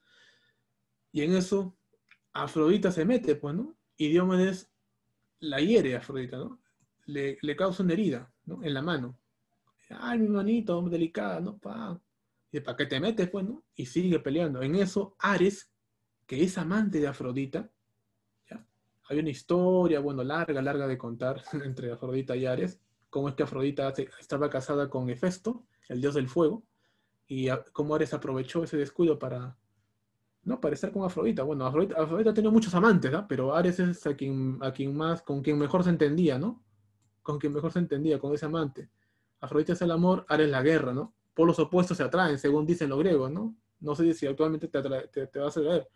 y en eso Afrodita se mete, pues, ¿no? Y Diomedes la hiere a Afrodita, ¿no? Le, causa una herida, ¿no? En la mano. Ay, mi manito, delicada, ¿no? Pa. Y ¿para qué te metes, pues, no? Y sigue peleando. En eso, Ares, que es amante de Afrodita. ¿ya? Hay una historia, bueno, larga, larga de contar (laughs) entre Afrodita y Ares, cómo es que Afrodita estaba casada con Hefesto, el dios del fuego, y cómo Ares aprovechó ese descuido para, ¿no? para estar con Afrodita. Bueno, Afrodita, tiene tenía muchos amantes, ¿no? pero Ares es a quien, a quien más, con quien mejor se entendía, ¿no? Con quien mejor se entendía, con ese amante. Afrodita es el amor, Ares la guerra, ¿no? Por los opuestos se atraen, según dicen los griegos, ¿no? No sé si actualmente te, te, te vas a ver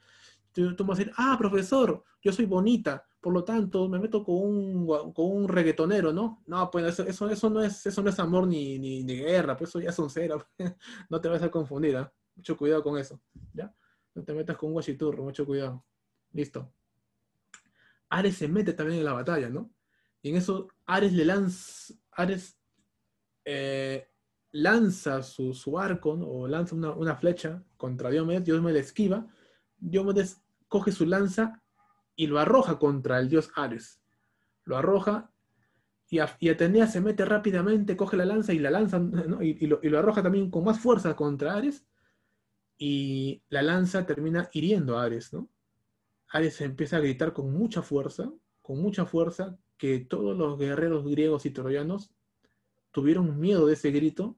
tú, vas a decir, ah, profesor, yo soy bonita, por lo tanto, me meto con un, con un reggaetonero, ¿no? No, pues eso, eso, no, es, eso no es amor ni, guerra, pues eso ya es un cero. (laughs) no te vas a confundir, ¿eh? Mucho cuidado con eso, ¿ya? No te metas con un guachiturro, mucho cuidado. Listo. Ares se mete también en la batalla, ¿no? Y en eso Ares le lanza, Ares eh, lanza su, arco o lanza una, flecha contra Diomedes, Diomedes le esquiva, Diomedes coge su lanza y lo arroja contra el dios Ares. Lo arroja y, Atenea se mete rápidamente, coge la lanza y la lanza y, lo, arroja también con más fuerza contra Ares. Y la lanza termina hiriendo a Ares, ¿no? Ares empieza a gritar con mucha fuerza, con mucha fuerza, que todos los guerreros griegos y troyanos tuvieron miedo de ese grito,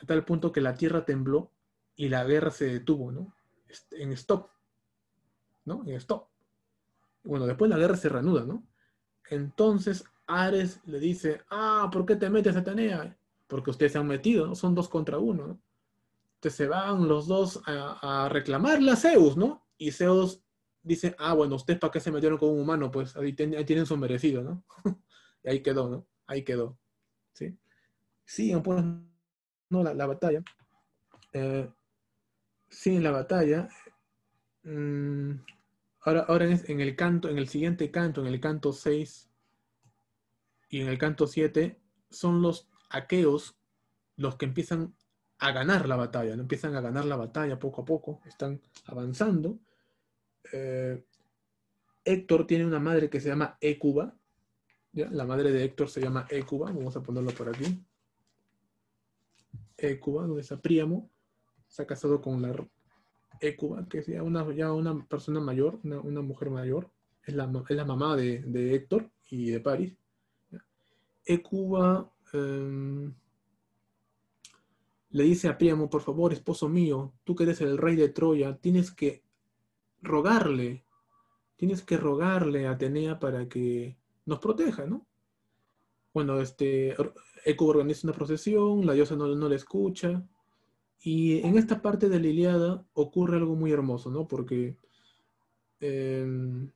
a tal punto que la tierra tembló y la guerra se detuvo, ¿no? En stop, ¿no? y esto Bueno, después la guerra se reanuda, ¿no? Entonces Ares le dice, ah, ¿por qué te metes a Atenea? Porque ustedes se han metido, Son dos contra uno, ¿no? Entonces se van los dos a, a reclamarle Zeus, ¿no? Y Zeus dice, ah, bueno, ¿ustedes para qué se metieron con un humano? Pues ahí, tienen su merecido, ¿no? (laughs) y ahí quedó, ¿no? Ahí quedó, ¿sí? Siguen, pues, ¿no? La, batalla. Sí, en la batalla. Eh, Mm, ahora, ahora en el canto, en el siguiente canto, en el canto 6 y en el canto 7, son los aqueos los que empiezan a ganar la batalla, empiezan a ganar la batalla poco a poco, están avanzando. Eh, Héctor tiene una madre que se llama Ecuba, la madre de Héctor se llama Ecuba, vamos a ponerlo por aquí. Ecuba, donde está Príamo, se ha casado con la Ecuba, eh, que es ya una, una persona mayor, una, mujer mayor, es la, mamá de, Héctor y de Paris. Ecuba em, le dice a Príamo, por favor, esposo mío, tú que eres el rey de Troya, tienes que rogarle, tienes que rogarle a Atenea para que nos proteja, ¿no? Bueno, este, er, Ecuba organiza una procesión, la diosa no, no la escucha, y en esta parte de la Iliada ocurre algo muy hermoso, ¿no? Porque em,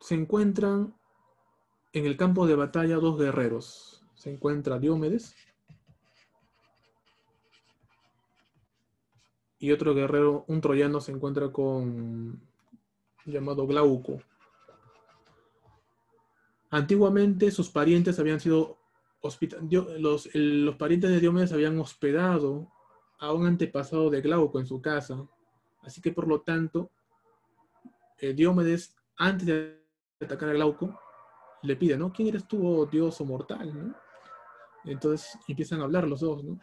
se encuentran en el campo de batalla dos guerreros. Se encuentra Diomedes. y otro guerrero, un troyano, se encuentra con llamado Glauco. Antiguamente sus parientes habían sido los, parientes de Diomedes habían hospedado a un antepasado de Glauco en su casa, así que por lo tanto, eh, Diomedes, antes de atacar a Glauco, le pide, ¿no? ¿Quién eres tú, oh dios o mortal? Entonces empiezan a hablar los dos, ¿no?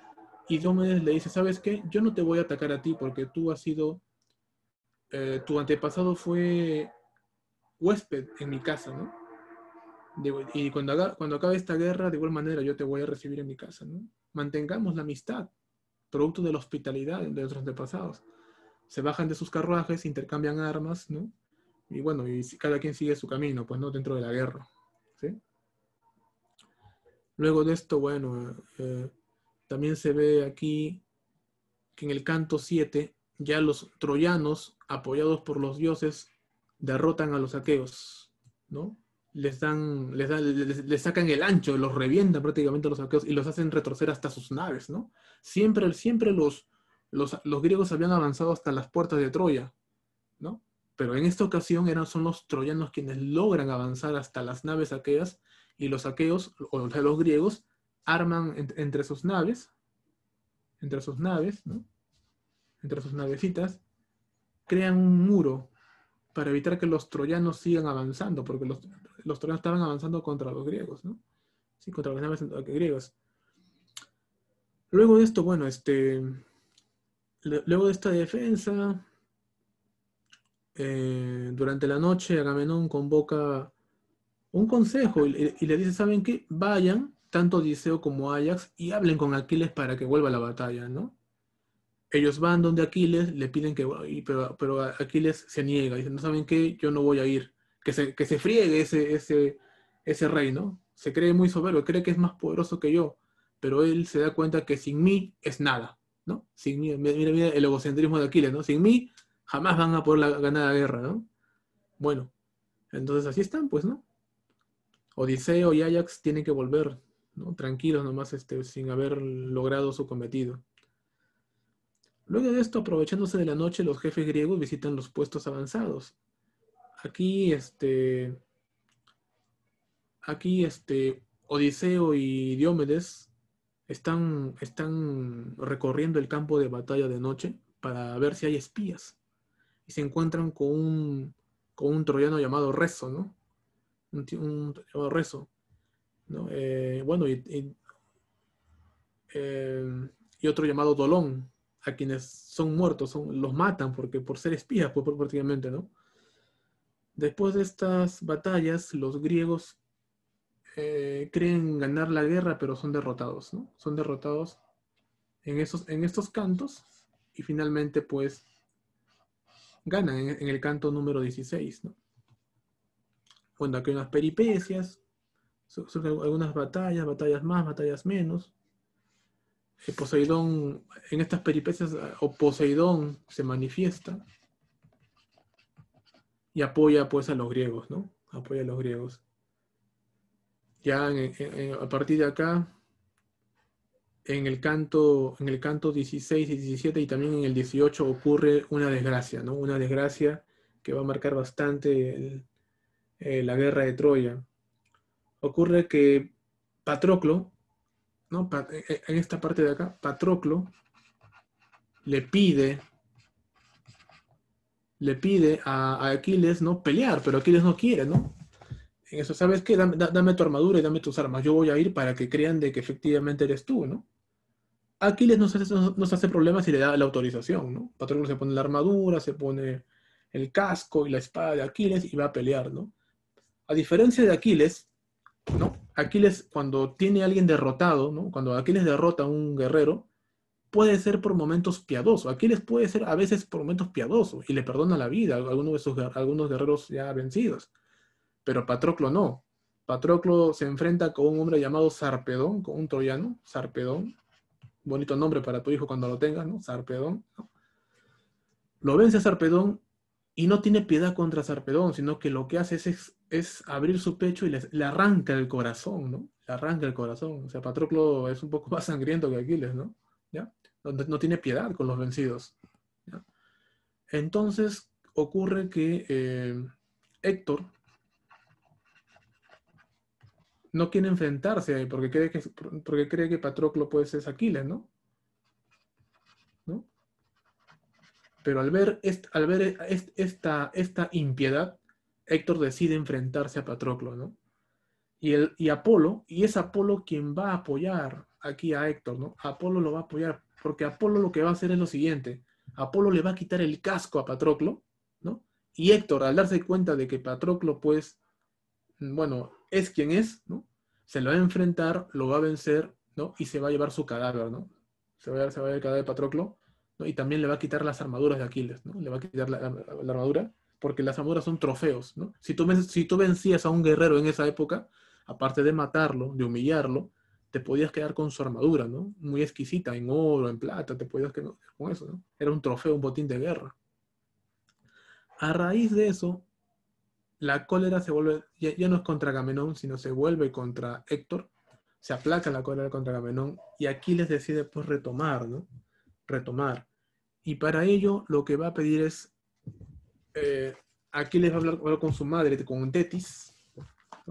Y Diomedes le dice, ¿sabes qué? Yo no te voy a atacar a ti porque tú has sido, eh, tu antepasado fue huésped en mi casa, ¿no? y cuando, acabe esta guerra, de igual manera yo te voy a recibir en mi casa. ¿no? Mantengamos la amistad, producto de la hospitalidad de nuestros antepasados. Se bajan de sus carruajes, intercambian armas, ¿no? Y bueno, y cada quien sigue su camino, pues no dentro de la guerra. ¿sí? Luego de esto, bueno, eh, también se ve aquí que en el canto 7 ya los troyanos, apoyados por los dioses, derrotan a los aqueos, ¿no? les dan, les, sacan el ancho, los revientan prácticamente los saqueos y los hacen retorcer hasta sus naves, ¿no? Siempre, siempre los, los, griegos habían avanzado hasta las puertas de Troya, ¿no? Pero en esta ocasión eran, son los troyanos quienes logran avanzar hasta las naves aqueas y los aqueos, o sea, los griegos, arman entre sus naves, entre sus naves, ¿no? Entre sus navecitas, crean un muro para evitar que los troyanos sigan avanzando, porque los, troyanos estaban avanzando contra los griegos, ¿no? Sí, contra los eh, griegos. Luego de esto, bueno, este, luego de esta defensa, eh, durante la noche Agamenón convoca un consejo y, le dice, ¿saben qué? Vayan, tanto Diceo como Ajax, y hablen con Aquiles para que vuelva la batalla, ¿no? ellos van donde Aquiles, le piden que, pero, pero Aquiles se niega, dice, no saben qué, yo no voy a ir, que se, que se friegue ese, ese, ese rey, ¿no? Se cree muy soberbio, cree que es más poderoso que yo, pero él se da cuenta que sin mí es nada, ¿no? Sin mí, mira, mira el egocentrismo de Aquiles, ¿no? Sin mí jamás van a poder la, ganar la guerra, ¿no? Bueno, entonces así están, pues, ¿no? Odiseo y Ajax tienen que volver, ¿no? Tranquilos nomás, este, sin haber logrado su cometido. Luego de esto, aprovechándose de la noche, los jefes griegos visitan los puestos avanzados. Aquí, este, aquí, este, Odiseo y Diómedes están, están recorriendo el campo de batalla de noche para ver si hay espías. Y se encuentran con un, con troyano llamado Rezo, ¿no? Un, llamado Rezo. ¿no? Eh, bueno, eh, y otro llamado Dolón a quienes son muertos, son, los matan porque, por ser espías, pues, prácticamente, ¿no? Después de estas batallas, los griegos eh, creen ganar la guerra, pero son derrotados, ¿no? Son derrotados en, esos, en estos cantos y finalmente, pues, ganan en, el canto número 16, ¿no? Bueno, aquí hay unas peripecias, algunas batallas, batallas más, batallas menos. Poseidón, en estas peripecias, o Poseidón se manifiesta y apoya pues a los griegos, ¿no? Apoya a los griegos. Ya a partir de acá, en el, canto, en el canto 16 y 17 y también en el 18 ocurre una desgracia, ¿no? Una desgracia que va a marcar bastante eh, la guerra de Troya. Ocurre que Patroclo, eh, eh, en esta parte de acá, Patroclo le pide, le pide a, Aquiles, ¿no? Pelear, pero Aquiles no quiere, ¿no? En eso, ¿sabes qué? Dame, tu armadura y dame tus armas. Yo voy a ir para que crean de que efectivamente eres tú, ¿no? Aquiles no se hace problemas y le da la autorización, ¿no? Patroclo se pone la armadura, se pone el casco y la espada de Aquiles y va a pelear, ¿no? A diferencia de Aquiles, ¿no? Aquiles, cuando tiene a alguien derrotado, cuando Aquiles derrota a un guerrero, puede ser por momentos piadoso. Aquiles puede ser a veces por momentos piadoso y le perdona la vida a algunos, de esos, algunos guerreros ya vencidos. Pero Patroclo no. Patroclo se enfrenta con un hombre llamado Sarpedón, con un troyano, Sarpedón. Bonito nombre para tu hijo cuando lo tengas, ¿no? Sarpedón. Lo vence a Sarpedón y no tiene piedad contra Sarpedón, sino que lo que hace es, es, abrir su pecho y le, arranca el corazón, ¿no? Le arranca el corazón. O sea, Patroclo es un poco (laughs) más sangriento que Aquiles, ¿no? ¿Ya? No, tiene piedad con los vencidos. Entonces ocurre que eh, Héctor no quiere enfrentarse porque cree que, porque cree que Patroclo puede ser Aquiles, ¿no? Pero al ver, esta, impiedad, Héctor decide enfrentarse a Patroclo, ¿no? Y, Apolo, y es Apolo quien va a apoyar aquí a Héctor, ¿no? Apolo lo va a apoyar, porque Apolo lo que va a hacer es lo siguiente. Apolo le va a quitar el casco a Patroclo, ¿no? Y Héctor, al darse cuenta de que Patroclo, pues, bueno, es quien es, ¿no? Se lo va a enfrentar, lo va a vencer, ¿no? Y se va a llevar su cadáver, ¿no? se va a llevar el cadáver de Patroclo y también le va a quitar las armaduras de Aquiles, ¿no? Le va a quitar la, armadura, porque las armaduras son trofeos, ¿no? Si tú, si tú vencías a un guerrero en esa época, aparte de matarlo, de humillarlo, te podías quedar con su armadura, ¿no? Muy exquisita, en oro, en plata, te podías quedar con eso, ¿no? Era un trofeo, un botín de guerra. A raíz de eso, la cólera se vuelve, ya, ya no es contra Agamenón, sino se vuelve contra Héctor, se aplaca la cólera contra Agamenón y Aquiles decide pues retomar, ¿no? Retomar. Y para ello lo que va a pedir es, eh, aquí les va a hablar, con su madre, con Tetis,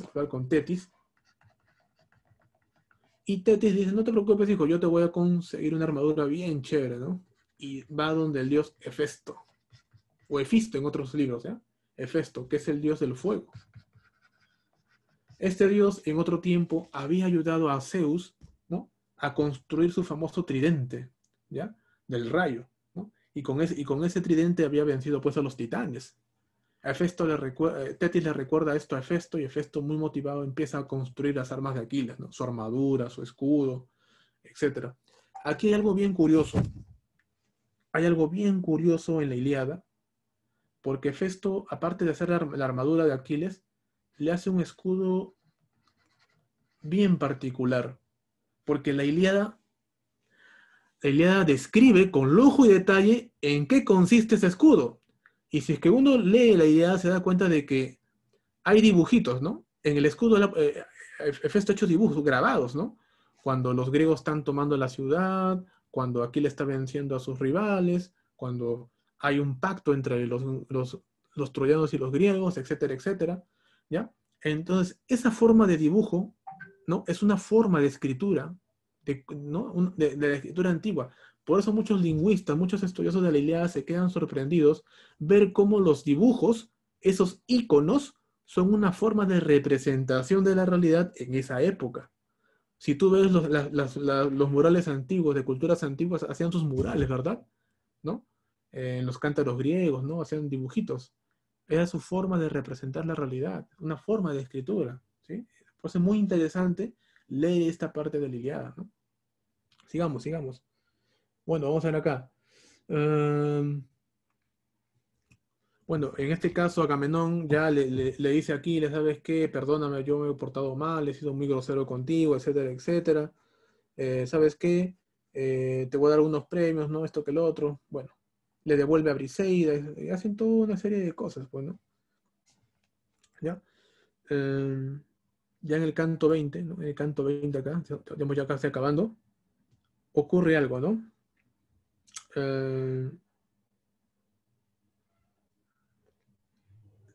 hablar con Tetis. Y Tetis dice, no te preocupes, hijo, yo te voy a conseguir una armadura bien chévere, ¿no? Y va donde el dios Hefesto, o Hefisto en otros libros, ¿ya? Hefesto, que es el dios del fuego. Este dios en otro tiempo había ayudado a Zeus, ¿no? A construir su famoso tridente, ¿ya? Del rayo y con, ese, tridente había vencido pues a los titanes. Hefesto le recuerda, eh, Tetis le recuerda esto a Hefesto y Hefesto muy motivado empieza a construir las armas de Aquiles, su armadura, su escudo, etc. Aquí hay algo bien curioso. Hay algo bien curioso en la Iliada. porque Hefesto, aparte de hacer la armadura de Aquiles, le hace un escudo bien particular, porque la Iliada... Eliada describe con lujo y detalle en qué consiste ese escudo. Y si es que uno lee la idea, se da cuenta de que hay dibujitos, ¿no? En el escudo eh, eh, hecho dibujos grabados, ¿no? Cuando los griegos están tomando la ciudad, cuando Aquiles está venciendo a sus rivales, cuando hay un pacto entre los, los troyanos y los griegos, etcétera, etcétera, ¿ya? Entonces, esa forma de dibujo, ¿no? Es una forma de escritura de, ¿no? de, la escritura antigua. Por eso muchos lingüistas, muchos estudiosos de la Ilíada se quedan sorprendidos ver cómo los dibujos, esos iconos, son una forma de representación de la realidad en esa época. Si tú ves los, murales antiguos, de culturas antiguas, hacían sus murales, ¿verdad? ¿No? en eh, los cántaros griegos, ¿no? Hacían dibujitos. Era su forma de representar la realidad, una forma de escritura, ¿sí? es muy interesante leer esta parte de la Iliada, ¿no? sigamos, sigamos. Bueno, vamos a ver acá. Em, bueno, en este caso Agamenón ya le, dice aquí, le sabes qué? perdóname, yo me he portado mal, he sido muy grosero contigo, etcétera, etcétera. Eh, ¿Sabes qué? Eh, te voy a dar unos premios, ¿no? Esto que el otro. Bueno, le devuelve a Briseida, y, hacen toda una serie de cosas, pues, ¿no? ¿Ya? Em, ya en el canto 20, En el canto 20 acá, ya, ya casi acabando ocurre algo, ¿no?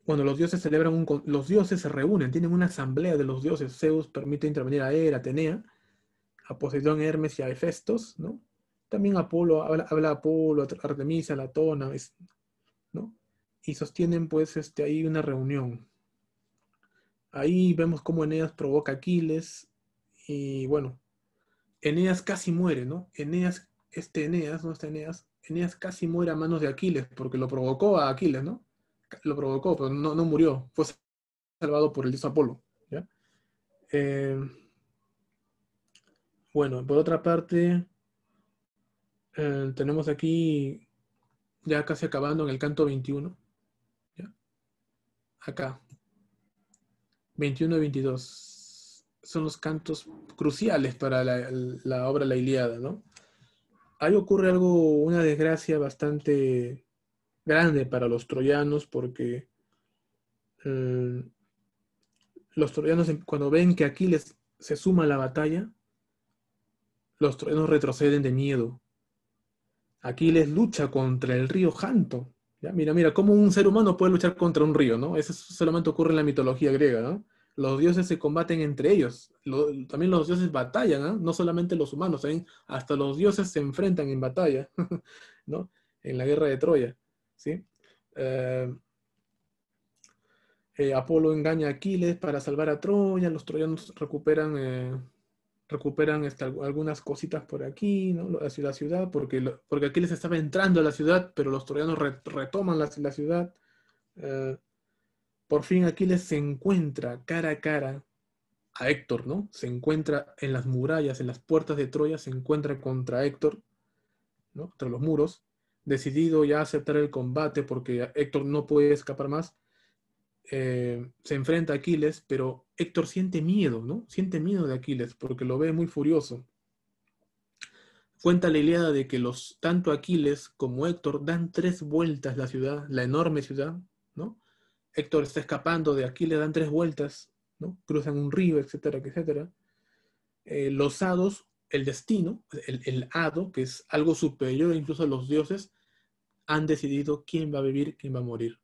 bueno, eh, los dioses celebran un, los dioses se reúnen, tienen una asamblea de los dioses. Zeus permite intervenir a Hera, Atenea, a Poseidón, Hermes y a Hefestos, ¿no? También Apolo, habla, Apolo, Artemisa, Latona, ¿no? Y sostienen pues este, ahí una reunión. Ahí vemos cómo Eneas provoca Aquiles y bueno, Eneas casi muere, ¿no? Eneas, este Eneas, ¿no? Este Eneas, Eneas casi muere a manos de Aquiles, porque lo provocó a Aquiles, ¿no? Lo provocó, pero no, no murió, fue salvado por el dios Apolo. ¿ya? Eh, bueno, por otra parte, eh, tenemos aquí, ya casi acabando en el canto 21, ¿ya? acá, 21 y 22 son los cantos cruciales para la, obra La Iliada, ¿no? Ahí ocurre algo, una desgracia bastante grande para los troyanos porque eh, los troyanos em, cuando ven que Aquiles se suma a la batalla, los troyanos retroceden de miedo. Aquiles lucha contra el río Janto. ¿ya? Mira, mira, cómo un ser humano puede luchar contra un río, ¿no? Eso solamente ocurre en la mitología griega, ¿no? los dioses se combaten entre ellos. también los dioses batallan, ¿ah? no solamente los humanos, hasta los dioses se enfrentan en batalla, (laughs) ¿no? En la guerra de Troya, ¿sí? Eh, eh, Apolo engaña a Aquiles para salvar a Troya, los troyanos recuperan, eh, recuperan este, algunas cositas por aquí, ¿no? La ciudad, porque, Aquiles estaba entrando a la ciudad, pero los troyanos retoman la, la ciudad. Por fin Aquiles se encuentra cara a cara a Héctor, ¿no? Se encuentra en las murallas, en las puertas de Troya, se encuentra contra Héctor, ¿no? Contra los muros, decidido ya a aceptar el combate porque Héctor no puede escapar más. Eh, se enfrenta a Aquiles, pero Héctor siente miedo, ¿no? Siente miedo de Aquiles porque lo ve muy furioso. Cuenta la Ilíada de que los, tanto Aquiles como Héctor dan tres vueltas la ciudad, la enorme ciudad, ¿no? Héctor está escapando, de Aquiles, le dan tres vueltas, ¿no? cruzan un río, etcétera, etcétera. Eh, los hados, el destino, el, hado, que es algo superior incluso a los dioses, han decidido quién va a vivir, quién va a morir.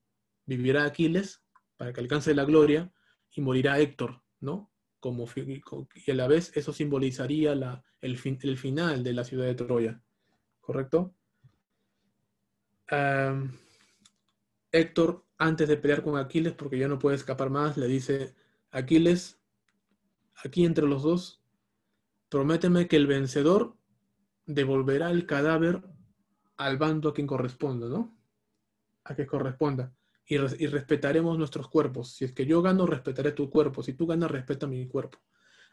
Vivirá Aquiles para que alcance la gloria y morirá Héctor, ¿no? Como, y a la vez eso simbolizaría el, fin, el final de la ciudad de Troya, ¿correcto? Héctor antes de pelear con Aquiles, porque ya no puede escapar más, le dice, Aquiles, aquí entre los dos, prométeme que el vencedor devolverá el cadáver al bando a quien corresponda, ¿no? A que corresponda. Y, respetaremos nuestros cuerpos. Si es que yo gano, respetaré tu cuerpo. Si tú ganas, respeta mi cuerpo.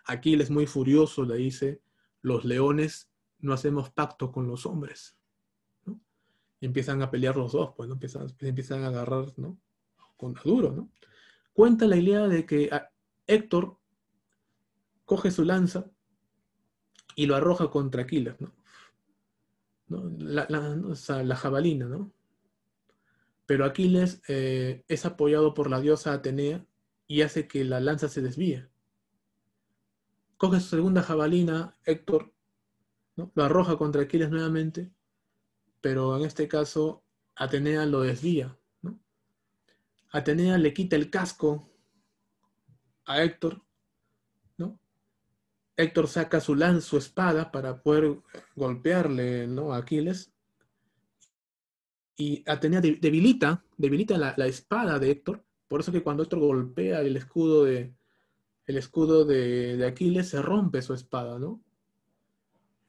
Aquiles, muy furioso, le dice, los leones no hacemos pacto con los hombres empiezan a pelear los dos, pues, ¿no? Empiezan, empiezan a agarrar, ¿no? Con duro, ¿no? Cuenta la idea de que ah, Héctor coge su lanza y lo arroja contra Aquiles, ¿no? La, jabalina, ¿no? Pero Aquiles eh, es apoyado por la diosa Atenea y hace que la lanza se desvíe. Coge su segunda jabalina, Héctor, ¿no? lo arroja contra Aquiles nuevamente pero en este caso Atenea lo desvía. ¿no? Atenea le quita el casco a Héctor, ¿no? Héctor saca su lanza, su espada para poder golpearle ¿no? a Aquiles. Y Atenea debilita, debilita la, espada de Héctor. Por eso que cuando Héctor golpea el escudo de, de Aquiles, se rompe su espada, ¿no?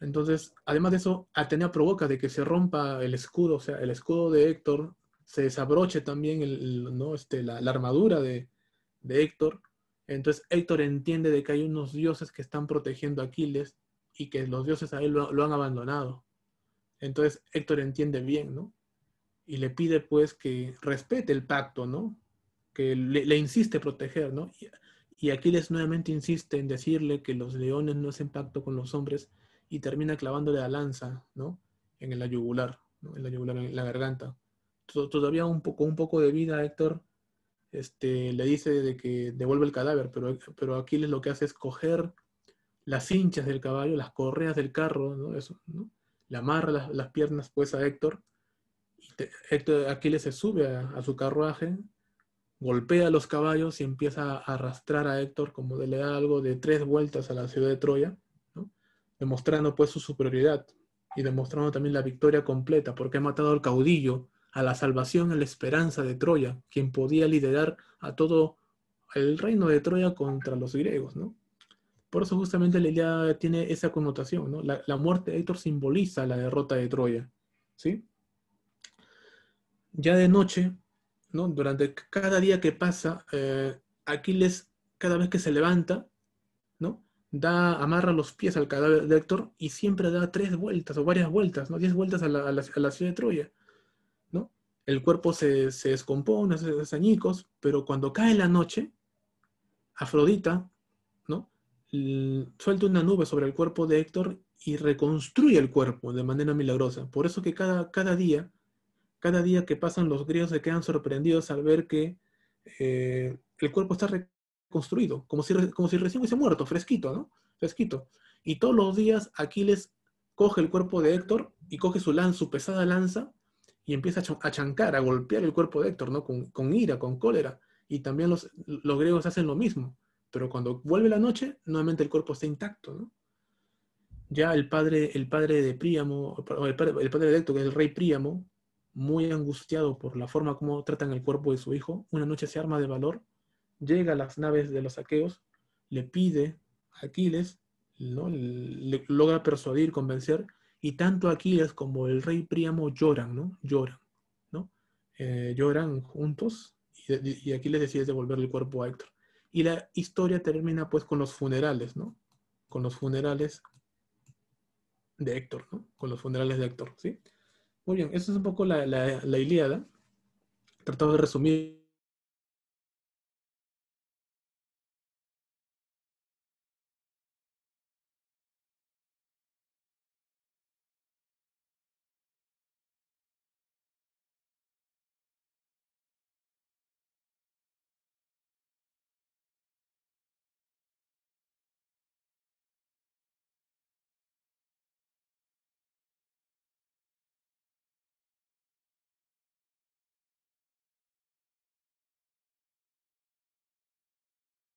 Entonces, además de eso, Atenea provoca de que se rompa el escudo, o sea, el escudo de Héctor, se desabroche también el, ¿no? Este, la, armadura de, Héctor. Entonces Héctor entiende de que hay unos dioses que están protegiendo a Aquiles y que los dioses a él lo, han abandonado. Entonces Héctor entiende bien, ¿no? Y le pide pues que respete el pacto, ¿no? Que le, insiste proteger, ¿no? Y, y, Aquiles nuevamente insiste en decirle que los leones no hacen pacto con los hombres y termina clavándole la lanza, ¿no? En la yugular, en la en la garganta. Todavía un poco, un poco de vida, Héctor este, le dice de que devuelve el cadáver, pero, pero Aquiles lo que hace es coger las hinchas del caballo, las correas del carro, ¿no? Le amarra las, piernas pues a Héctor. Aquiles se sube a, su carruaje, golpea los caballos y empieza a arrastrar a Héctor como de, le da algo de tres vueltas a la ciudad de Troya demostrando pues su superioridad y demostrando también la victoria completa, porque ha matado al caudillo, a la salvación, a la esperanza de Troya, quien podía liderar a todo el reino de Troya contra los griegos, ¿no? Por eso justamente la idea tiene esa connotación, ¿no? La, muerte de Héctor simboliza la derrota de Troya, ¿sí? Ya de noche, ¿no? Durante cada día que pasa, eh, Aquiles, cada vez que se levanta, amarra los pies al cadáver de Héctor y siempre da tres vueltas o varias vueltas, ¿no? Diez vueltas a la, ciudad de Troya, ¿no? El cuerpo se, descompone, hace añicos, pero cuando cae la noche, Afrodita, ¿no? Suelta una nube sobre el cuerpo de Héctor y reconstruye el cuerpo de manera milagrosa. Por eso que cada, cada día, cada día que pasan los griegos se quedan sorprendidos al ver que eh, el cuerpo está construido, como si, como si recién hubiese muerto, fresquito, ¿no? Fresquito. Y todos los días Aquiles coge el cuerpo de Héctor y coge su, lanza, su pesada lanza y empieza a chancar, a golpear el cuerpo de Héctor, ¿no? Con, ira, con cólera. Y también los, los, griegos hacen lo mismo. Pero cuando vuelve la noche, nuevamente el cuerpo está intacto, ¿no? Ya el padre, el padre de Príamo, el el padre de Héctor, que es el rey Príamo, muy angustiado por la forma como tratan el cuerpo de su hijo, una noche se arma de valor llega a las naves de los aqueos, le pide a Aquiles, ¿no? le logra persuadir, convencer, y tanto Aquiles como el rey Príamo lloran, ¿no? Lloran, ¿no? Eh, lloran juntos y, Aquiles decide devolverle el cuerpo a Héctor. Y la historia termina pues con los funerales, ¿no? Con los funerales de Héctor, ¿no? Con los funerales de Héctor, ¿sí? Muy bien, eso es un poco la, la, la Ilíada. Tratado de resumir